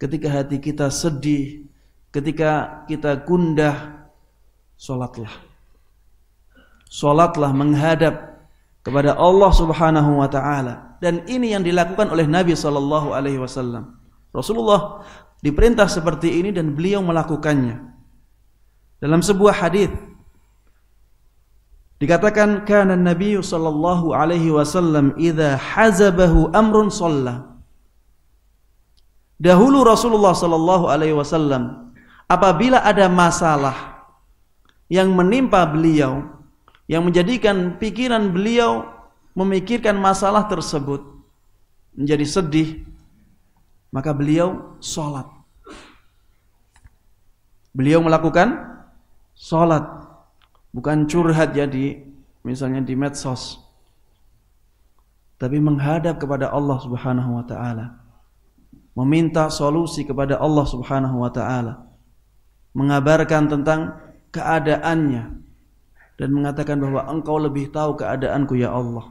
ketika hati kita sedih, ketika kita gundah, sholatlah. Sholatlah menghadap kepada Allah Subhanahu wa taala. Dan ini yang dilakukan oleh Nabi sallallahu alaihi wasallam. Rasulullah diperintah seperti ini dan beliau melakukannya. Dalam sebuah hadis dikatakan kana Nabi sallallahu alaihi wasallam idza hazabahu amrun shalla. Dahulu Rasulullah Shallallahu Alaihi Wasallam apabila ada masalah yang menimpa beliau, yang menjadikan pikiran beliau memikirkan masalah tersebut menjadi sedih, maka beliau sholat. Beliau melakukan sholat, bukan curhat ya misalnya di medsos, tapi menghadap kepada Allah Subhanahu Wa Taala meminta solusi kepada Allah Subhanahu wa taala mengabarkan tentang keadaannya dan mengatakan bahwa engkau lebih tahu keadaanku ya Allah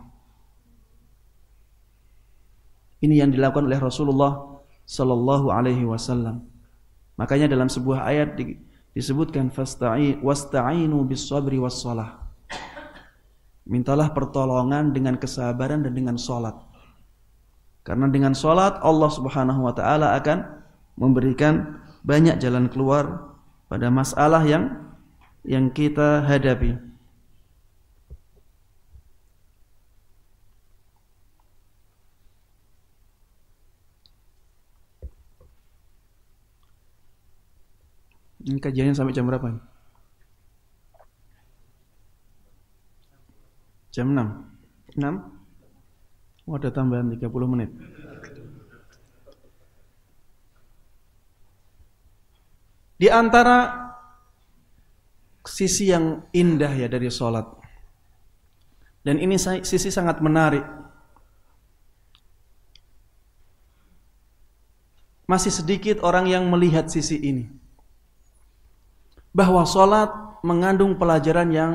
ini yang dilakukan oleh Rasulullah sallallahu alaihi wasallam makanya dalam sebuah ayat disebutkan wasta'inu bis sabri was salah mintalah pertolongan dengan kesabaran dan dengan salat karena dengan sholat Allah subhanahu wa ta'ala akan memberikan banyak jalan keluar pada masalah yang yang kita hadapi. Ini kajiannya sampai jam berapa? Jam 6. 6? Oh, ada tambahan 30 menit. Di antara sisi yang indah ya dari sholat. Dan ini sisi sangat menarik. Masih sedikit orang yang melihat sisi ini. Bahwa sholat mengandung pelajaran yang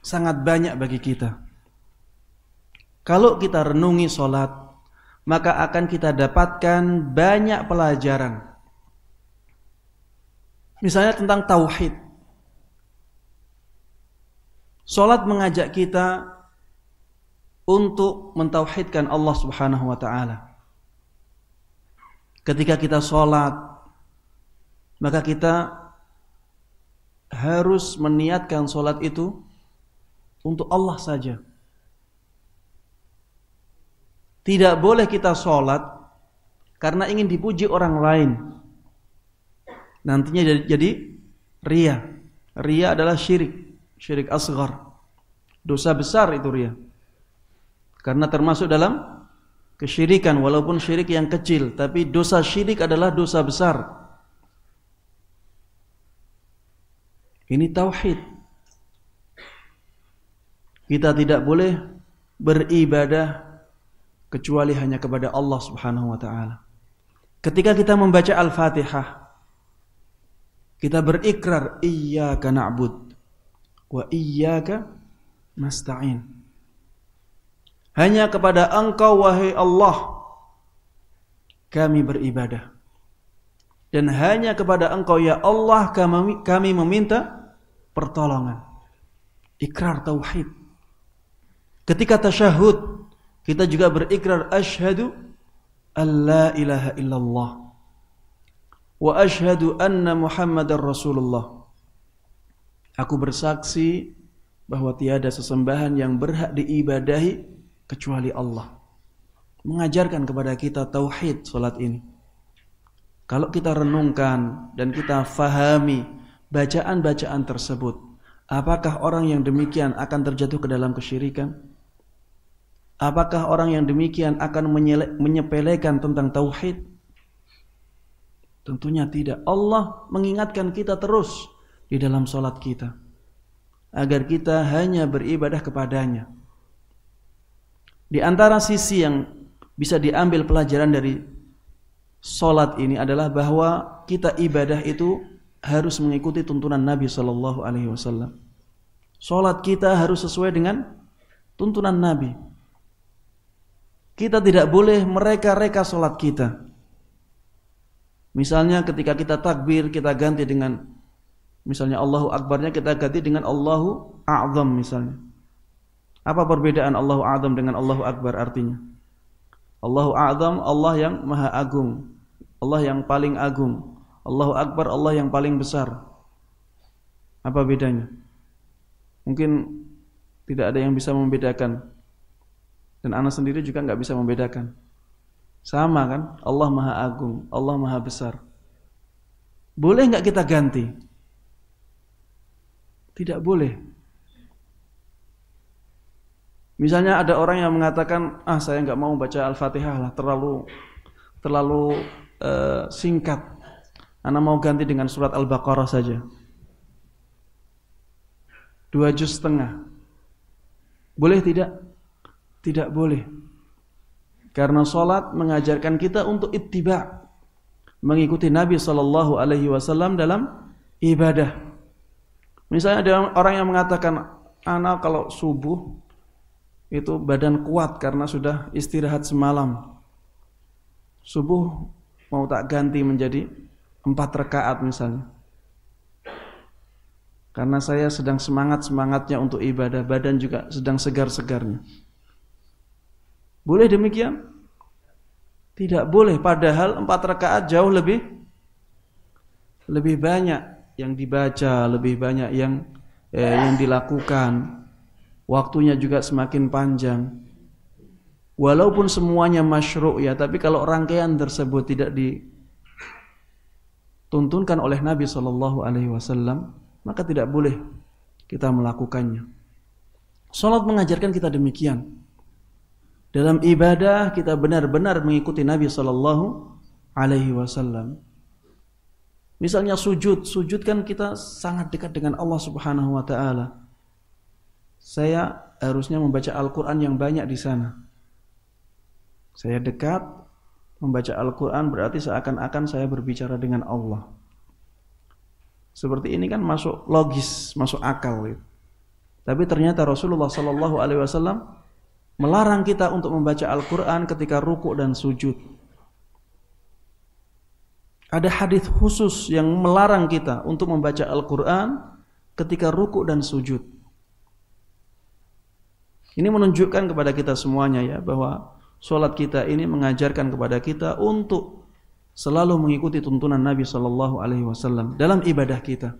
sangat banyak bagi kita. Kalau kita renungi solat maka akan kita dapatkan banyak pelajaran. Misalnya tentang tauhid. Solat mengajak kita untuk mentauhidkan Allah Subhanahu wa taala. Ketika kita solat maka kita harus meniatkan solat itu untuk Allah saja tidak boleh kita sholat karena ingin dipuji orang lain. Nantinya jadi, jadi ria. Ria adalah syirik, syirik asgar. Dosa besar itu ria. Karena termasuk dalam kesyirikan walaupun syirik yang kecil, tapi dosa syirik adalah dosa besar. Ini tauhid. Kita tidak boleh beribadah kecuali hanya kepada Allah Subhanahu wa taala. Ketika kita membaca Al-Fatihah, kita berikrar iyyaka na'bud wa iyyaka nasta'in. Hanya kepada Engkau wahai Allah kami beribadah. Dan hanya kepada Engkau ya Allah kami, kami meminta pertolongan. Ikrar tauhid. Ketika tasyahud kita juga berikrar asyhadu an la ilaha illallah wa asyhadu anna Muhammadar Rasulullah. Aku bersaksi bahwa tiada sesembahan yang berhak diibadahi kecuali Allah. Mengajarkan kepada kita tauhid salat ini. Kalau kita renungkan dan kita fahami bacaan-bacaan tersebut, apakah orang yang demikian akan terjatuh ke dalam kesyirikan? Apakah orang yang demikian akan menyepelekan tentang tauhid? Tentunya tidak. Allah mengingatkan kita terus di dalam solat kita agar kita hanya beribadah kepadanya. Di antara sisi yang bisa diambil pelajaran dari solat ini adalah bahwa kita ibadah itu harus mengikuti tuntunan Nabi Shallallahu Alaihi Wasallam. Solat kita harus sesuai dengan tuntunan Nabi. Kita tidak boleh mereka-reka sholat kita. Misalnya ketika kita takbir kita ganti dengan misalnya Allahu Akbarnya kita ganti dengan Allahu A'zam misalnya. Apa perbedaan Allahu A'zam dengan Allahu Akbar artinya? Allahu A'zam Allah yang maha agung. Allah yang paling agung. Allahu Akbar Allah yang paling besar. Apa bedanya? Mungkin tidak ada yang bisa membedakan. Dan anak sendiri juga nggak bisa membedakan. Sama kan? Allah Maha Agung, Allah Maha Besar. Boleh nggak kita ganti? Tidak boleh. Misalnya ada orang yang mengatakan, ah saya nggak mau baca al-fatihah lah, terlalu terlalu uh, singkat. Anak mau ganti dengan surat al-baqarah saja. Dua juz setengah. Boleh tidak? Tidak boleh. Karena salat mengajarkan kita untuk ittiba, mengikuti Nabi Shallallahu alaihi wasallam dalam ibadah. Misalnya ada orang yang mengatakan, "Anak kalau subuh itu badan kuat karena sudah istirahat semalam." Subuh mau tak ganti menjadi empat rekaat misalnya. Karena saya sedang semangat-semangatnya untuk ibadah, badan juga sedang segar-segarnya. Boleh demikian? Tidak boleh padahal empat rakaat jauh lebih lebih banyak yang dibaca, lebih banyak yang eh, yang dilakukan. Waktunya juga semakin panjang. Walaupun semuanya masyru' ya, tapi kalau rangkaian tersebut tidak dituntunkan oleh Nabi Shallallahu alaihi wasallam, maka tidak boleh kita melakukannya. Salat mengajarkan kita demikian. Dalam ibadah kita benar-benar mengikuti Nabi Shallallahu Alaihi Wasallam. Misalnya sujud, sujud kan kita sangat dekat dengan Allah Subhanahu Wa Taala. Saya harusnya membaca Al-Quran yang banyak di sana. Saya dekat membaca Al-Quran berarti seakan-akan saya berbicara dengan Allah. Seperti ini kan masuk logis, masuk akal. Gitu. Tapi ternyata Rasulullah Shallallahu Alaihi Wasallam melarang kita untuk membaca Al-Quran ketika rukuk dan sujud. Ada hadis khusus yang melarang kita untuk membaca Al-Quran ketika rukuk dan sujud. Ini menunjukkan kepada kita semuanya ya bahwa sholat kita ini mengajarkan kepada kita untuk selalu mengikuti tuntunan Nabi Shallallahu Alaihi Wasallam dalam ibadah kita.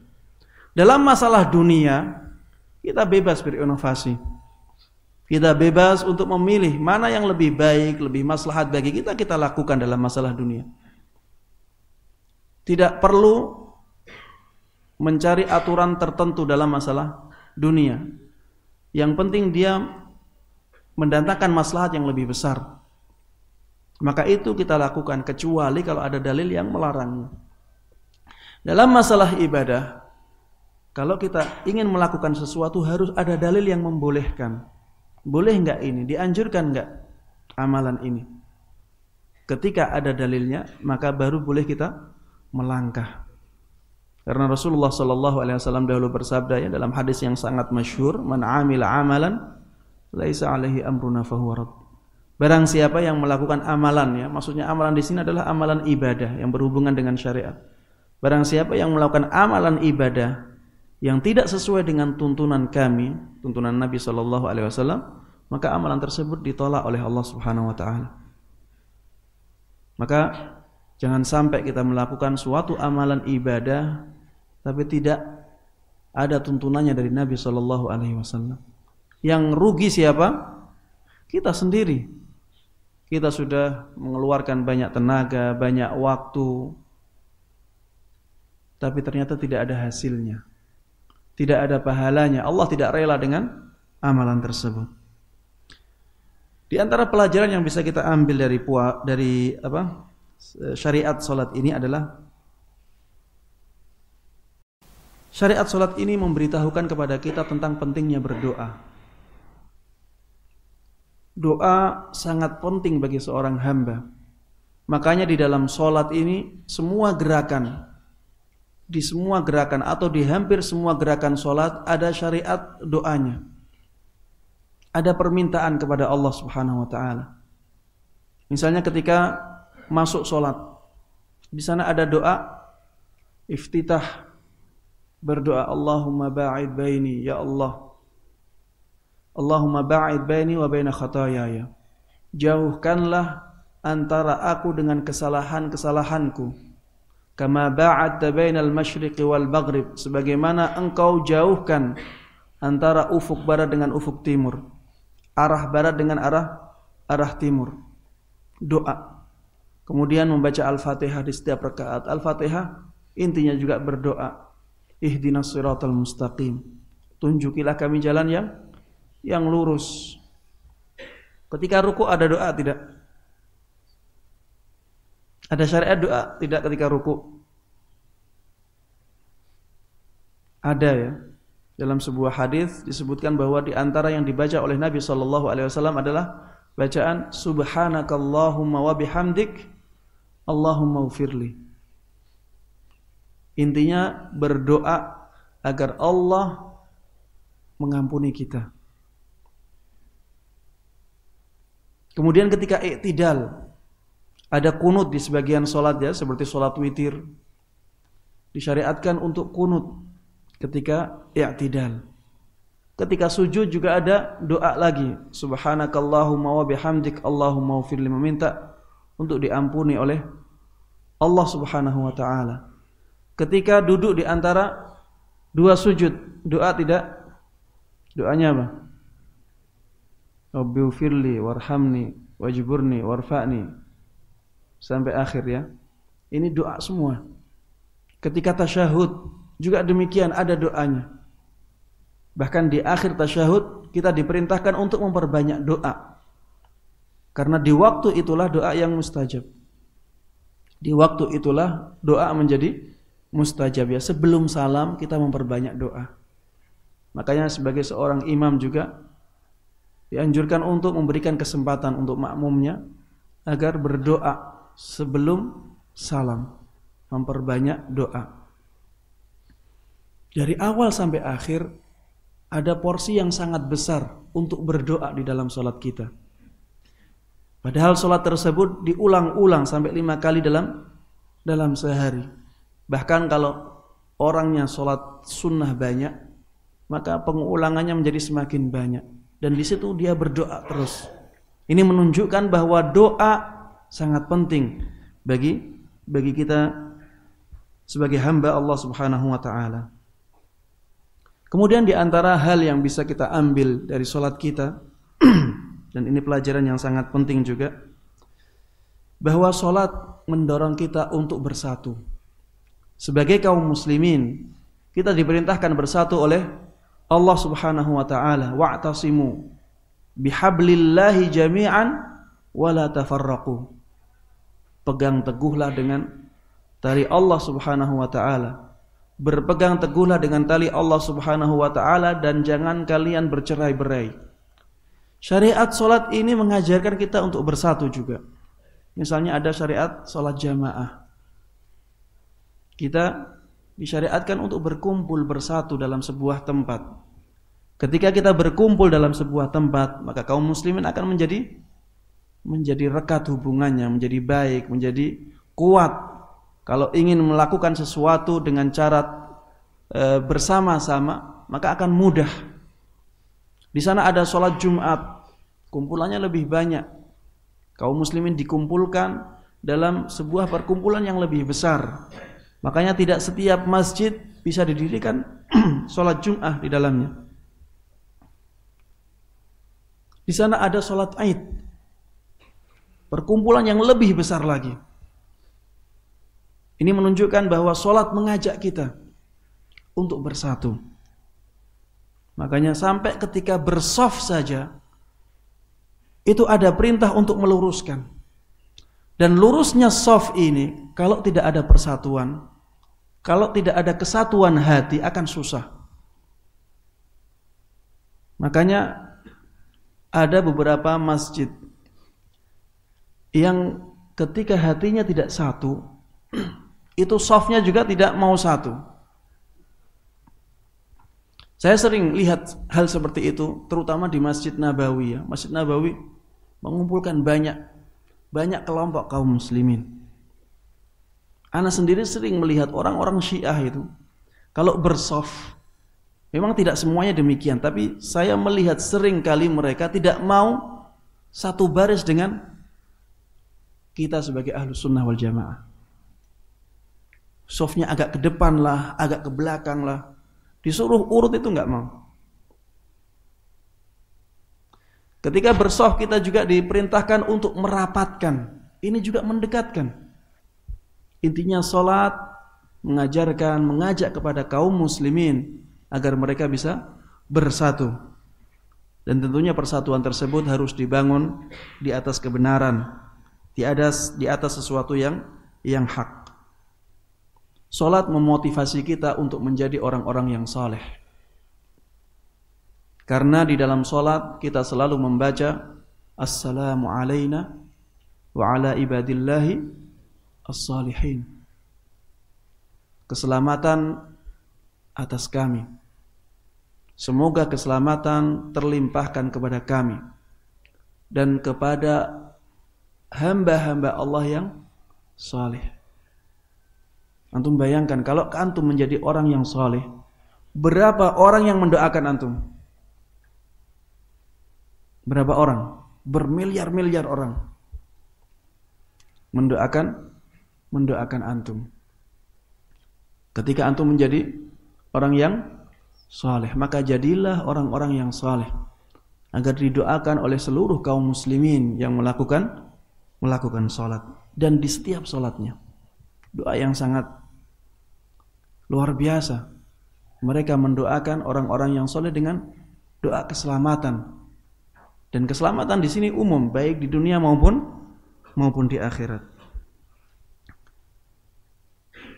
Dalam masalah dunia kita bebas berinovasi kita bebas untuk memilih mana yang lebih baik, lebih maslahat bagi kita kita lakukan dalam masalah dunia. Tidak perlu mencari aturan tertentu dalam masalah dunia. Yang penting dia mendatangkan maslahat yang lebih besar. Maka itu kita lakukan kecuali kalau ada dalil yang melarangnya. Dalam masalah ibadah, kalau kita ingin melakukan sesuatu harus ada dalil yang membolehkan. Boleh nggak ini? Dianjurkan nggak amalan ini? Ketika ada dalilnya, maka baru boleh kita melangkah. Karena Rasulullah Shallallahu Alaihi Wasallam dahulu bersabda ya, dalam hadis yang sangat masyhur, "Man amalan, laisa alaihi amruna fahuwa Barang siapa yang melakukan amalan ya, maksudnya amalan di sini adalah amalan ibadah yang berhubungan dengan syariat. Barang siapa yang melakukan amalan ibadah yang tidak sesuai dengan tuntunan kami, tuntunan Nabi Shallallahu Alaihi Wasallam, maka amalan tersebut ditolak oleh Allah Subhanahu Wa Taala. Maka jangan sampai kita melakukan suatu amalan ibadah tapi tidak ada tuntunannya dari Nabi Shallallahu Alaihi Wasallam. Yang rugi siapa? Kita sendiri. Kita sudah mengeluarkan banyak tenaga, banyak waktu, tapi ternyata tidak ada hasilnya tidak ada pahalanya. Allah tidak rela dengan amalan tersebut. Di antara pelajaran yang bisa kita ambil dari pua, dari apa? syariat solat ini adalah syariat solat ini memberitahukan kepada kita tentang pentingnya berdoa. Doa sangat penting bagi seorang hamba. Makanya di dalam solat ini semua gerakan di semua gerakan atau di hampir semua gerakan solat ada syariat doanya. Ada permintaan kepada Allah Subhanahu wa taala. Misalnya ketika masuk solat, di sana ada doa iftitah berdoa Allahumma ba'id baini ya Allah. Allahumma ba'id baini wa baina khatayaya Jauhkanlah antara aku dengan kesalahan-kesalahanku kama ba'adta bainal masyriqi wal maghrib sebagaimana engkau jauhkan antara ufuk barat dengan ufuk timur arah barat dengan arah arah timur doa kemudian membaca al-fatihah di setiap rakaat al-fatihah intinya juga berdoa ihdinas siratal mustaqim tunjukilah kami jalan yang yang lurus ketika ruku ada doa tidak ada syariat doa tidak ketika ruku? Ada ya. Dalam sebuah hadis disebutkan bahwa di antara yang dibaca oleh Nabi Shallallahu alaihi wasallam adalah bacaan subhanakallahumma wa bihamdik Allahumma ufirli. Intinya berdoa agar Allah mengampuni kita. Kemudian ketika iktidal ada kunut di sebagian sholat ya, seperti sholat witir. Disyariatkan untuk kunut ketika i'tidal. Ketika sujud juga ada doa lagi. Subhanakallahumma wa bihamdik Allahumma meminta untuk diampuni oleh Allah subhanahu wa ta'ala. Ketika duduk di antara dua sujud, doa tidak? Doanya apa? Rabbi ufirli warhamni wajburni warfa'ni sampai akhir ya. Ini doa semua. Ketika tasyahud juga demikian ada doanya. Bahkan di akhir tasyahud kita diperintahkan untuk memperbanyak doa. Karena di waktu itulah doa yang mustajab. Di waktu itulah doa menjadi mustajab ya. Sebelum salam kita memperbanyak doa. Makanya sebagai seorang imam juga dianjurkan untuk memberikan kesempatan untuk makmumnya agar berdoa sebelum salam memperbanyak doa dari awal sampai akhir ada porsi yang sangat besar untuk berdoa di dalam sholat kita padahal sholat tersebut diulang-ulang sampai lima kali dalam dalam sehari bahkan kalau orangnya sholat sunnah banyak maka pengulangannya menjadi semakin banyak dan di situ dia berdoa terus ini menunjukkan bahwa doa sangat penting bagi bagi kita sebagai hamba Allah Subhanahu wa taala. Kemudian di antara hal yang bisa kita ambil dari solat kita dan ini pelajaran yang sangat penting juga bahwa solat mendorong kita untuk bersatu. Sebagai kaum muslimin, kita diperintahkan bersatu oleh Allah Subhanahu wa taala, wa'tasimu bihablillahi jami'an wa la tafarraqu pegang teguhlah dengan tali Allah Subhanahu wa taala. Berpegang teguhlah dengan tali Allah Subhanahu wa taala dan jangan kalian bercerai-berai. Syariat salat ini mengajarkan kita untuk bersatu juga. Misalnya ada syariat salat jamaah. Kita disyariatkan untuk berkumpul bersatu dalam sebuah tempat. Ketika kita berkumpul dalam sebuah tempat, maka kaum muslimin akan menjadi menjadi rekat hubungannya, menjadi baik, menjadi kuat. Kalau ingin melakukan sesuatu dengan cara e, bersama-sama, maka akan mudah. Di sana ada sholat Jumat, kumpulannya lebih banyak. Kaum muslimin dikumpulkan dalam sebuah perkumpulan yang lebih besar. Makanya tidak setiap masjid bisa didirikan sholat Jum'ah di dalamnya. Di sana ada sholat Aid, perkumpulan yang lebih besar lagi. Ini menunjukkan bahwa sholat mengajak kita untuk bersatu. Makanya sampai ketika bersof saja, itu ada perintah untuk meluruskan. Dan lurusnya sof ini, kalau tidak ada persatuan, kalau tidak ada kesatuan hati akan susah. Makanya ada beberapa masjid yang ketika hatinya tidak satu, itu softnya juga tidak mau satu. Saya sering lihat hal seperti itu, terutama di Masjid Nabawi ya. Masjid Nabawi mengumpulkan banyak banyak kelompok kaum muslimin. Anak sendiri sering melihat orang-orang Syiah itu kalau bersof memang tidak semuanya demikian, tapi saya melihat sering kali mereka tidak mau satu baris dengan kita sebagai ahlu sunnah wal jamaah. Softnya agak ke depan lah, agak ke belakang lah. Disuruh urut itu nggak mau. Ketika bersof kita juga diperintahkan untuk merapatkan. Ini juga mendekatkan. Intinya solat, mengajarkan, mengajak kepada kaum muslimin agar mereka bisa bersatu. Dan tentunya persatuan tersebut harus dibangun di atas kebenaran di atas di atas sesuatu yang yang hak. Salat memotivasi kita untuk menjadi orang-orang yang saleh. Karena di dalam salat kita selalu membaca assalamu alaina wa ala ibadillahi as-salihin. Keselamatan atas kami. Semoga keselamatan terlimpahkan kepada kami dan kepada hamba-hamba Allah yang salih Antum bayangkan kalau antum menjadi orang yang salih berapa orang yang mendoakan antum? Berapa orang? Bermiliar-miliar orang mendoakan mendoakan antum. Ketika antum menjadi orang yang Salih. maka jadilah orang-orang yang salih agar didoakan oleh seluruh kaum muslimin yang melakukan melakukan sholat dan di setiap sholatnya doa yang sangat luar biasa mereka mendoakan orang-orang yang soleh dengan doa keselamatan dan keselamatan di sini umum baik di dunia maupun maupun di akhirat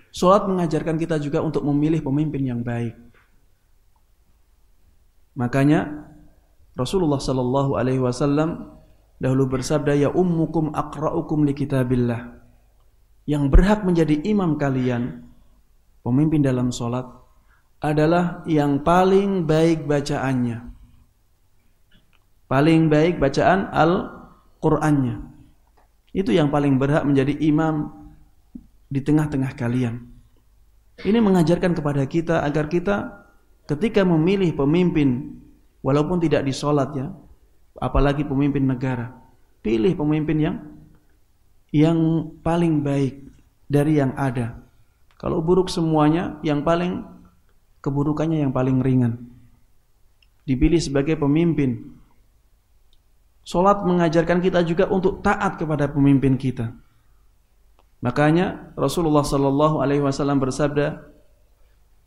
Sholat mengajarkan kita juga untuk memilih pemimpin yang baik. Makanya Rasulullah Shallallahu Alaihi Wasallam dahulu bersabda ya ummukum aqra'ukum li kitabillah. Yang berhak menjadi imam kalian, pemimpin dalam salat adalah yang paling baik bacaannya. Paling baik bacaan Al-Qur'annya. Itu yang paling berhak menjadi imam di tengah-tengah kalian. Ini mengajarkan kepada kita agar kita ketika memilih pemimpin walaupun tidak di salat ya apalagi pemimpin negara. Pilih pemimpin yang yang paling baik dari yang ada. Kalau buruk semuanya, yang paling keburukannya yang paling ringan. Dipilih sebagai pemimpin. Salat mengajarkan kita juga untuk taat kepada pemimpin kita. Makanya Rasulullah Shallallahu alaihi wasallam bersabda,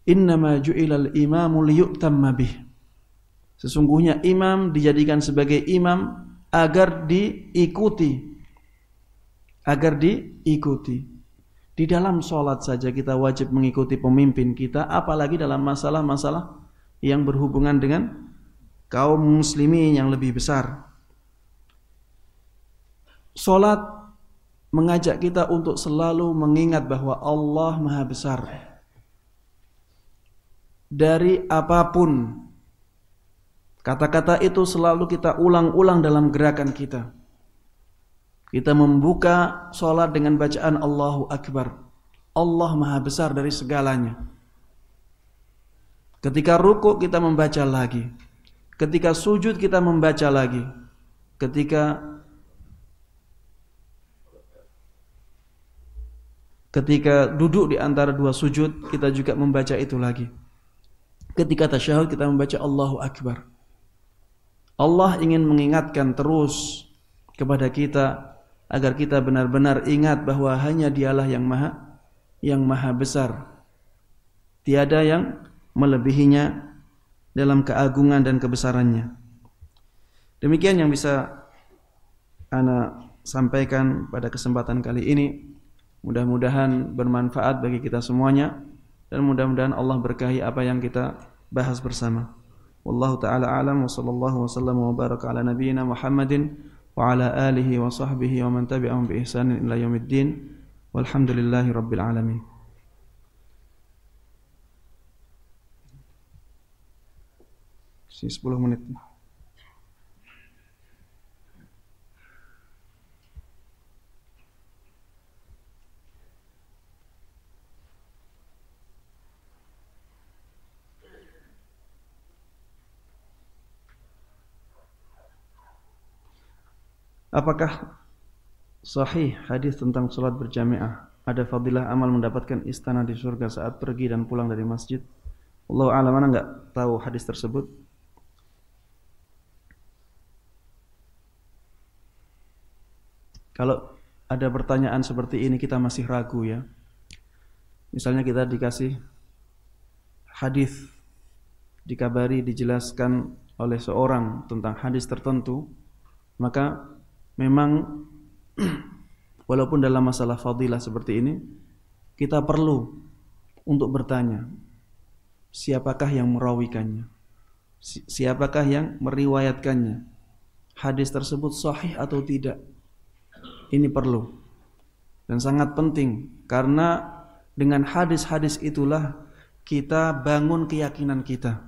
"Innama ju'ilal imamu liyutamma bih." Sesungguhnya imam dijadikan sebagai imam agar diikuti. Agar diikuti. Di dalam sholat saja kita wajib mengikuti pemimpin kita, apalagi dalam masalah-masalah yang berhubungan dengan kaum muslimin yang lebih besar. Sholat mengajak kita untuk selalu mengingat bahwa Allah Maha Besar. Dari apapun Kata-kata itu selalu kita ulang-ulang dalam gerakan kita. Kita membuka sholat dengan bacaan Allahu Akbar. Allah Maha Besar dari segalanya. Ketika ruku kita membaca lagi. Ketika sujud kita membaca lagi. Ketika Ketika duduk di antara dua sujud, kita juga membaca itu lagi. Ketika tasyahud kita membaca Allahu Akbar. Allah ingin mengingatkan terus kepada kita agar kita benar-benar ingat bahwa hanya Dialah yang Maha yang Maha Besar. Tiada yang melebihinya dalam keagungan dan kebesarannya. Demikian yang bisa ana sampaikan pada kesempatan kali ini. Mudah-mudahan bermanfaat bagi kita semuanya dan mudah-mudahan Allah berkahi apa yang kita bahas bersama. والله تعالى أعلم وصلى الله وسلم وبارك على نبينا محمد وعلى آله وصحبه ومن تبعهم بإحسان إلى يوم الدين والحمد لله رب العالمين Si 10 menit. Apakah sahih hadis tentang sholat berjamaah? Ada fadilah amal mendapatkan istana di surga saat pergi dan pulang dari masjid? Allah alam mana nggak tahu hadis tersebut? Kalau ada pertanyaan seperti ini kita masih ragu ya. Misalnya kita dikasih hadis dikabari dijelaskan oleh seorang tentang hadis tertentu, maka memang walaupun dalam masalah fadilah seperti ini kita perlu untuk bertanya siapakah yang merawikannya siapakah yang meriwayatkannya hadis tersebut sahih atau tidak ini perlu dan sangat penting karena dengan hadis-hadis itulah kita bangun keyakinan kita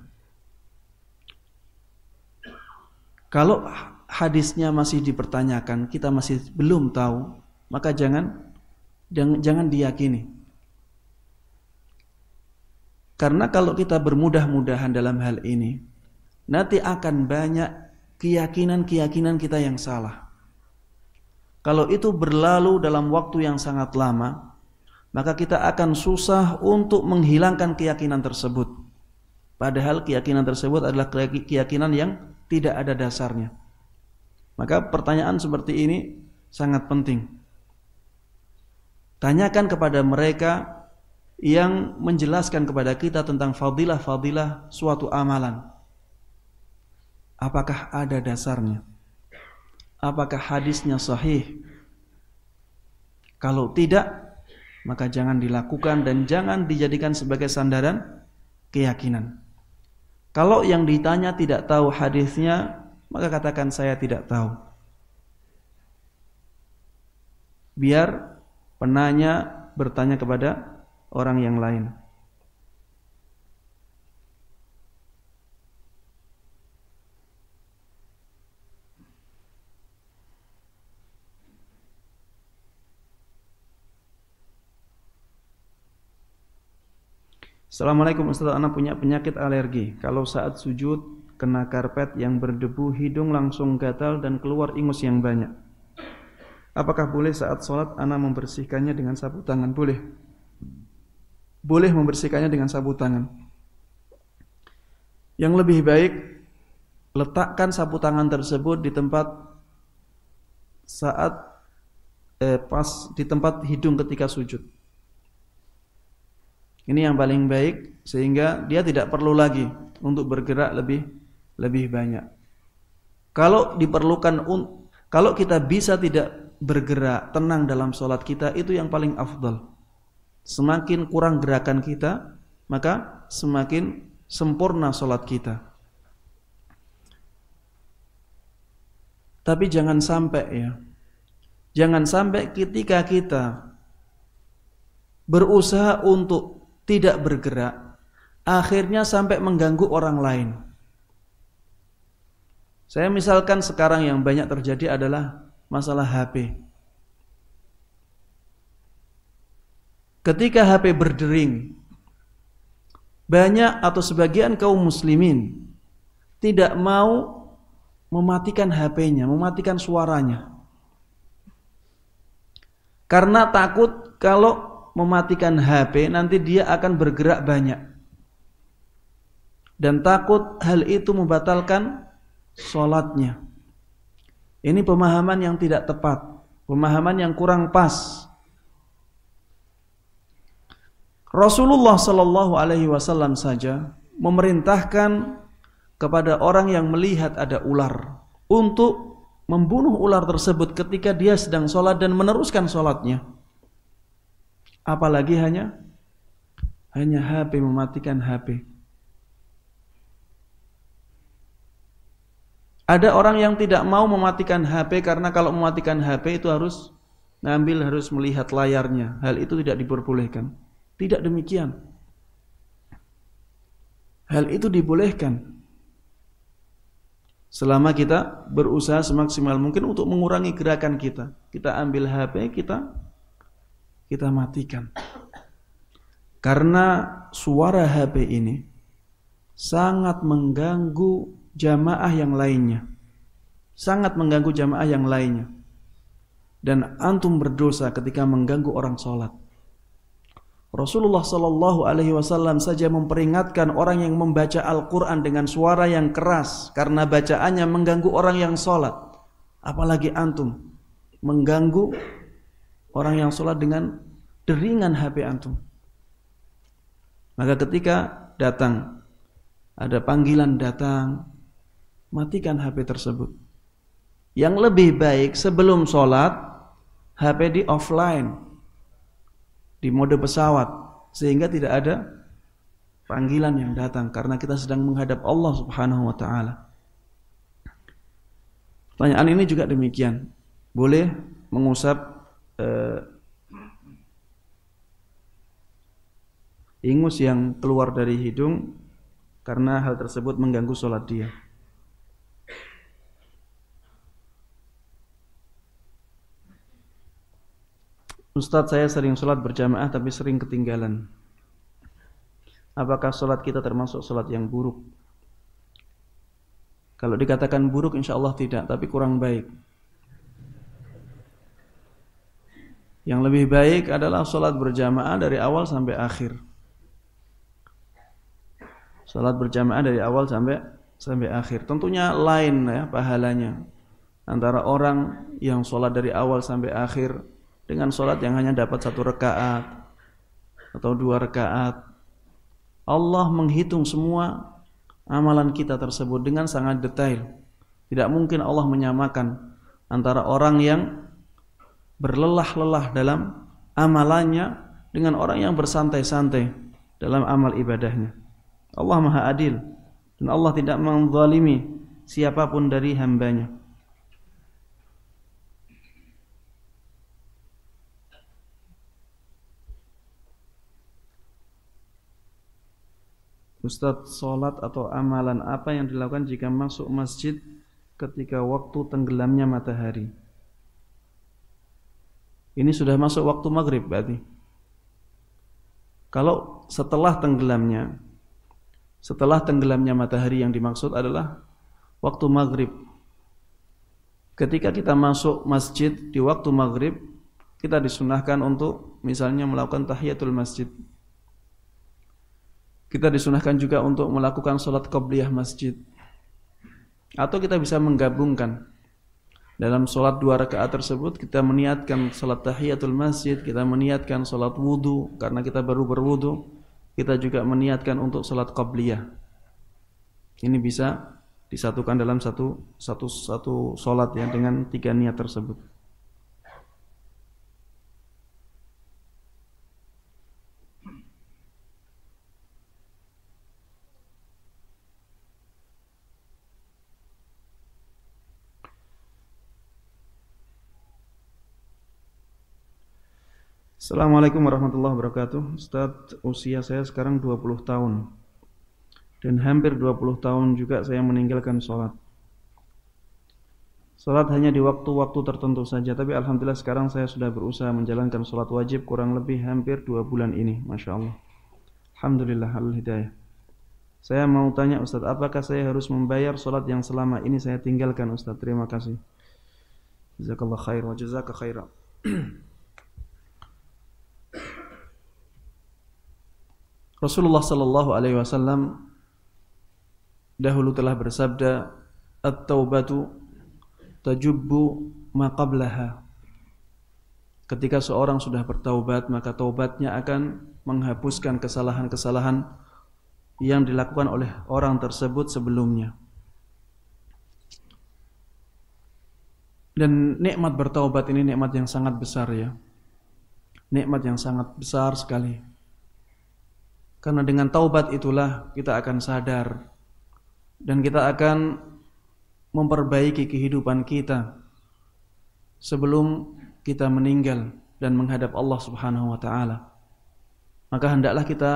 kalau hadisnya masih dipertanyakan, kita masih belum tahu, maka jangan jangan, jangan diyakini. Karena kalau kita bermudah-mudahan dalam hal ini, nanti akan banyak keyakinan-keyakinan kita yang salah. Kalau itu berlalu dalam waktu yang sangat lama, maka kita akan susah untuk menghilangkan keyakinan tersebut. Padahal keyakinan tersebut adalah keyakinan yang tidak ada dasarnya. Maka pertanyaan seperti ini sangat penting. Tanyakan kepada mereka yang menjelaskan kepada kita tentang fadilah-fadilah suatu amalan. Apakah ada dasarnya? Apakah hadisnya sahih? Kalau tidak, maka jangan dilakukan dan jangan dijadikan sebagai sandaran keyakinan. Kalau yang ditanya tidak tahu hadisnya, maka katakan saya tidak tahu. Biar penanya bertanya kepada orang yang lain. Assalamualaikum Ustaz, anak punya penyakit alergi. Kalau saat sujud kena karpet yang berdebu, hidung langsung gatal dan keluar ingus yang banyak. Apakah boleh saat sholat anak membersihkannya dengan sapu tangan? Boleh. Boleh membersihkannya dengan sapu tangan. Yang lebih baik, letakkan sapu tangan tersebut di tempat saat eh, pas di tempat hidung ketika sujud. Ini yang paling baik sehingga dia tidak perlu lagi untuk bergerak lebih lebih banyak. Kalau diperlukan kalau kita bisa tidak bergerak tenang dalam sholat kita itu yang paling afdal. Semakin kurang gerakan kita, maka semakin sempurna sholat kita. Tapi jangan sampai ya, jangan sampai ketika kita berusaha untuk tidak bergerak, akhirnya sampai mengganggu orang lain. Saya misalkan sekarang yang banyak terjadi adalah masalah HP. Ketika HP berdering, banyak atau sebagian kaum muslimin tidak mau mematikan HP-nya, mematikan suaranya. Karena takut kalau mematikan HP nanti dia akan bergerak banyak. Dan takut hal itu membatalkan sholatnya. Ini pemahaman yang tidak tepat, pemahaman yang kurang pas. Rasulullah Shallallahu Alaihi Wasallam saja memerintahkan kepada orang yang melihat ada ular untuk membunuh ular tersebut ketika dia sedang sholat dan meneruskan sholatnya. Apalagi hanya hanya HP mematikan HP. Ada orang yang tidak mau mematikan HP karena kalau mematikan HP itu harus ngambil harus melihat layarnya. Hal itu tidak diperbolehkan. Tidak demikian. Hal itu dibolehkan. Selama kita berusaha semaksimal mungkin untuk mengurangi gerakan kita. Kita ambil HP, kita kita matikan. Karena suara HP ini sangat mengganggu jamaah yang lainnya. Sangat mengganggu jamaah yang lainnya. Dan antum berdosa ketika mengganggu orang sholat. Rasulullah Shallallahu Alaihi Wasallam saja memperingatkan orang yang membaca Al-Quran dengan suara yang keras karena bacaannya mengganggu orang yang sholat. Apalagi antum mengganggu orang yang sholat dengan deringan HP antum. Maka ketika datang ada panggilan datang matikan HP tersebut. Yang lebih baik sebelum sholat, HP di offline, di mode pesawat, sehingga tidak ada panggilan yang datang karena kita sedang menghadap Allah Subhanahu wa taala. Pertanyaan ini juga demikian. Boleh mengusap eh, ingus yang keluar dari hidung karena hal tersebut mengganggu sholat dia. Ustadz saya sering sholat berjamaah tapi sering ketinggalan. Apakah sholat kita termasuk sholat yang buruk? Kalau dikatakan buruk insya Allah tidak, tapi kurang baik. Yang lebih baik adalah sholat berjamaah dari awal sampai akhir. Sholat berjamaah dari awal sampai sampai akhir. Tentunya lain ya pahalanya antara orang yang sholat dari awal sampai akhir dengan sholat yang hanya dapat satu rekaat atau dua rekaat. Allah menghitung semua amalan kita tersebut dengan sangat detail. Tidak mungkin Allah menyamakan antara orang yang berlelah-lelah dalam amalannya dengan orang yang bersantai-santai dalam amal ibadahnya. Allah Maha Adil dan Allah tidak menzalimi siapapun dari hambanya. Ustadz, sholat atau amalan apa yang dilakukan jika masuk masjid ketika waktu tenggelamnya matahari? Ini sudah masuk waktu maghrib berarti. Kalau setelah tenggelamnya, setelah tenggelamnya matahari yang dimaksud adalah waktu maghrib. Ketika kita masuk masjid di waktu maghrib, kita disunahkan untuk misalnya melakukan tahiyatul masjid. Kita disunahkan juga untuk melakukan sholat qobliyah masjid. Atau kita bisa menggabungkan. Dalam sholat dua rakaat tersebut kita meniatkan sholat tahiyatul masjid, kita meniatkan sholat wudhu karena kita baru berwudhu. Kita juga meniatkan untuk sholat qabliyah. Ini bisa disatukan dalam satu satu satu sholat ya dengan tiga niat tersebut. Assalamualaikum warahmatullahi wabarakatuh Ustaz, usia saya sekarang 20 tahun Dan hampir 20 tahun juga saya meninggalkan sholat Sholat hanya di waktu-waktu tertentu saja Tapi Alhamdulillah sekarang saya sudah berusaha menjalankan sholat wajib Kurang lebih hampir 2 bulan ini Masya Allah Alhamdulillah Al-Hidayah Saya mau tanya Ustaz, apakah saya harus membayar sholat yang selama ini saya tinggalkan Ustaz? Terima kasih Jazakallah khair wa jazaka khairan Rasulullah sallallahu alaihi wasallam dahulu telah bersabda at-taubatu tajubbu ma Ketika seorang sudah bertaubat maka taubatnya akan menghapuskan kesalahan-kesalahan yang dilakukan oleh orang tersebut sebelumnya. Dan nikmat bertaubat ini nikmat yang sangat besar ya. Nikmat yang sangat besar sekali. Karena dengan taubat itulah kita akan sadar dan kita akan memperbaiki kehidupan kita sebelum kita meninggal dan menghadap Allah Subhanahu wa taala. Maka hendaklah kita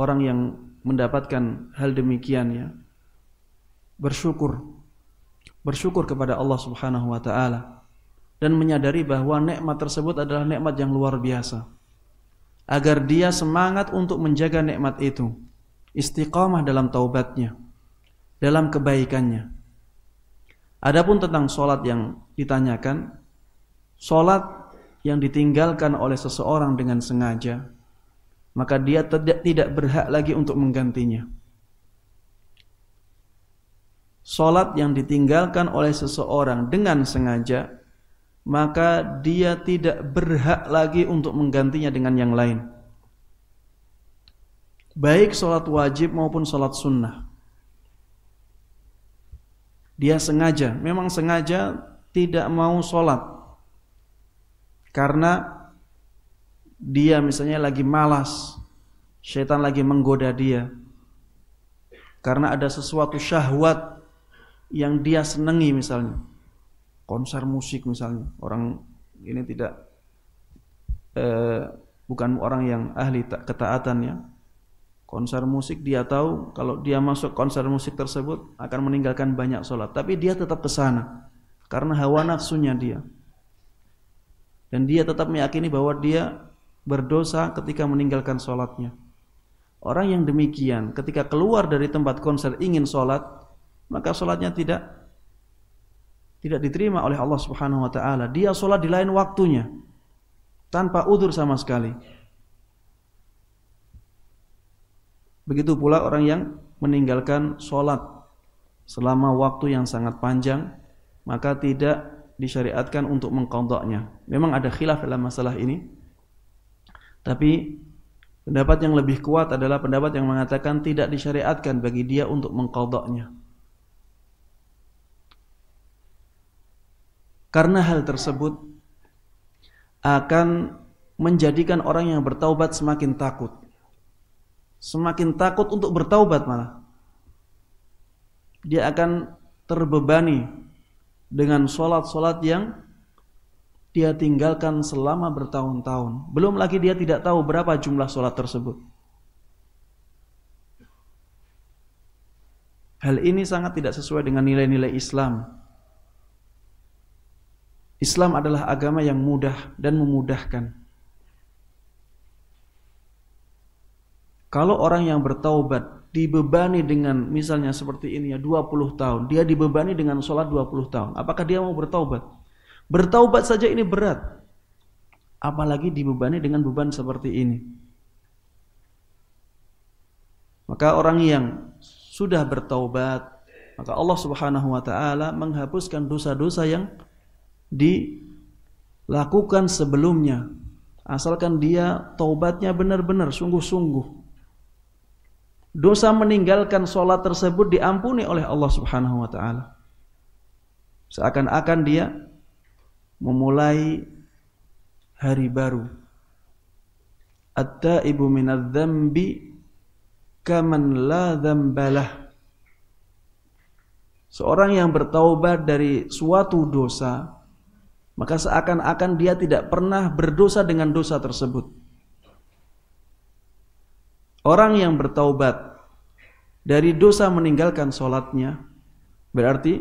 orang yang mendapatkan hal demikian ya bersyukur bersyukur kepada Allah Subhanahu wa taala dan menyadari bahwa nikmat tersebut adalah nikmat yang luar biasa agar dia semangat untuk menjaga nikmat itu, istiqamah dalam taubatnya, dalam kebaikannya. Adapun tentang sholat yang ditanyakan, sholat yang ditinggalkan oleh seseorang dengan sengaja, maka dia tidak tidak berhak lagi untuk menggantinya. Sholat yang ditinggalkan oleh seseorang dengan sengaja maka dia tidak berhak lagi untuk menggantinya dengan yang lain. Baik sholat wajib maupun sholat sunnah. Dia sengaja, memang sengaja tidak mau sholat. Karena dia misalnya lagi malas, syaitan lagi menggoda dia. Karena ada sesuatu syahwat yang dia senangi misalnya konser musik misalnya orang ini tidak eh, bukan orang yang ahli ketaatan ya konser musik dia tahu kalau dia masuk konser musik tersebut akan meninggalkan banyak sholat tapi dia tetap ke sana karena hawa nafsunya dia dan dia tetap meyakini bahwa dia berdosa ketika meninggalkan sholatnya orang yang demikian ketika keluar dari tempat konser ingin sholat maka sholatnya tidak tidak diterima oleh Allah Subhanahu wa taala. Dia sholat di lain waktunya tanpa udur sama sekali. Begitu pula orang yang meninggalkan sholat selama waktu yang sangat panjang maka tidak disyariatkan untuk mengkodoknya. Memang ada khilaf dalam masalah ini. Tapi pendapat yang lebih kuat adalah pendapat yang mengatakan tidak disyariatkan bagi dia untuk mengkodoknya. Karena hal tersebut akan menjadikan orang yang bertaubat semakin takut. Semakin takut untuk bertaubat malah. Dia akan terbebani dengan sholat-sholat yang dia tinggalkan selama bertahun-tahun. Belum lagi dia tidak tahu berapa jumlah sholat tersebut. Hal ini sangat tidak sesuai dengan nilai-nilai Islam Islam adalah agama yang mudah dan memudahkan. Kalau orang yang bertaubat dibebani dengan misalnya seperti ini ya 20 tahun, dia dibebani dengan sholat 20 tahun. Apakah dia mau bertaubat? Bertaubat saja ini berat. Apalagi dibebani dengan beban seperti ini. Maka orang yang sudah bertaubat, maka Allah Subhanahu wa taala menghapuskan dosa-dosa yang dilakukan sebelumnya asalkan dia taubatnya benar-benar sungguh-sungguh dosa meninggalkan sholat tersebut diampuni oleh Allah Subhanahu wa taala. Seakan-akan dia memulai hari baru. At-taibu minadz kaman la dzambalah. Seorang yang bertaubat dari suatu dosa maka seakan-akan dia tidak pernah berdosa dengan dosa tersebut. Orang yang bertaubat dari dosa meninggalkan sholatnya, berarti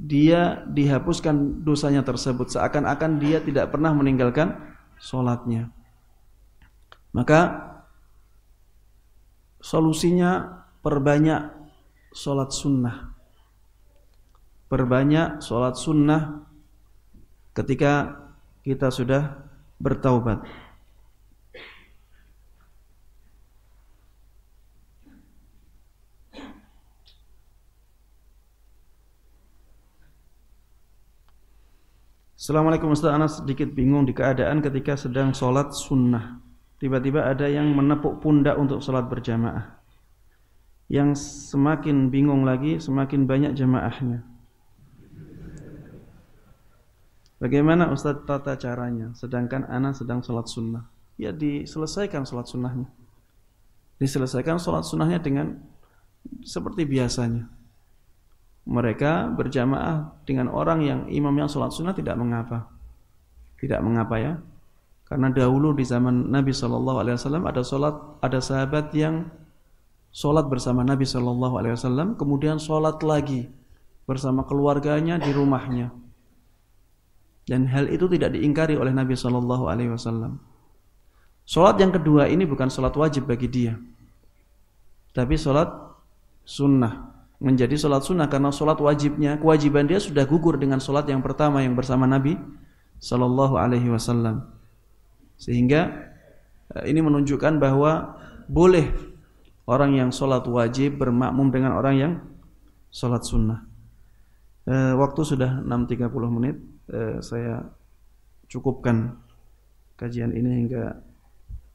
dia dihapuskan dosanya tersebut. Seakan-akan dia tidak pernah meninggalkan sholatnya. Maka solusinya perbanyak sholat sunnah. Perbanyak sholat sunnah ketika kita sudah bertaubat. Assalamualaikum Ustaz Anas sedikit bingung di keadaan ketika sedang sholat sunnah Tiba-tiba ada yang menepuk pundak untuk sholat berjamaah Yang semakin bingung lagi semakin banyak jamaahnya Bagaimana Ustadz tata caranya? Sedangkan anak sedang sholat sunnah. Ya diselesaikan sholat sunnahnya. Diselesaikan sholat sunnahnya dengan seperti biasanya. Mereka berjamaah dengan orang yang imam imamnya sholat sunnah tidak mengapa. Tidak mengapa ya. Karena dahulu di zaman Nabi Shallallahu Alaihi Wasallam ada sholat, ada sahabat yang sholat bersama Nabi Shallallahu Alaihi Wasallam, kemudian sholat lagi bersama keluarganya di rumahnya dan hal itu tidak diingkari oleh Nabi Shallallahu Alaihi Wasallam. Sholat yang kedua ini bukan sholat wajib bagi dia, tapi sholat sunnah menjadi sholat sunnah karena sholat wajibnya kewajiban dia sudah gugur dengan sholat yang pertama yang bersama Nabi Shallallahu Alaihi Wasallam. Sehingga eh, ini menunjukkan bahwa boleh orang yang sholat wajib bermakmum dengan orang yang sholat sunnah. Eh, waktu sudah 6.30 menit. Eh, saya cukupkan kajian ini hingga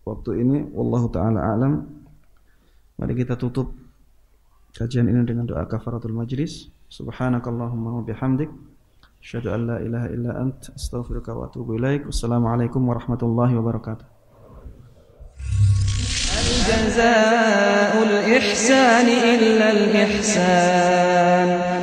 waktu ini wallahu taala alam. Mari kita tutup kajian ini dengan doa kafaratul majlis. Subhanakallahumma wa bihamdik asyhadu an la ilaha illa ant astaghfiruka wa atubu ilaik. Wassalamualaikum warahmatullahi wabarakatuh. جزاء الإحسان إلا الإحسان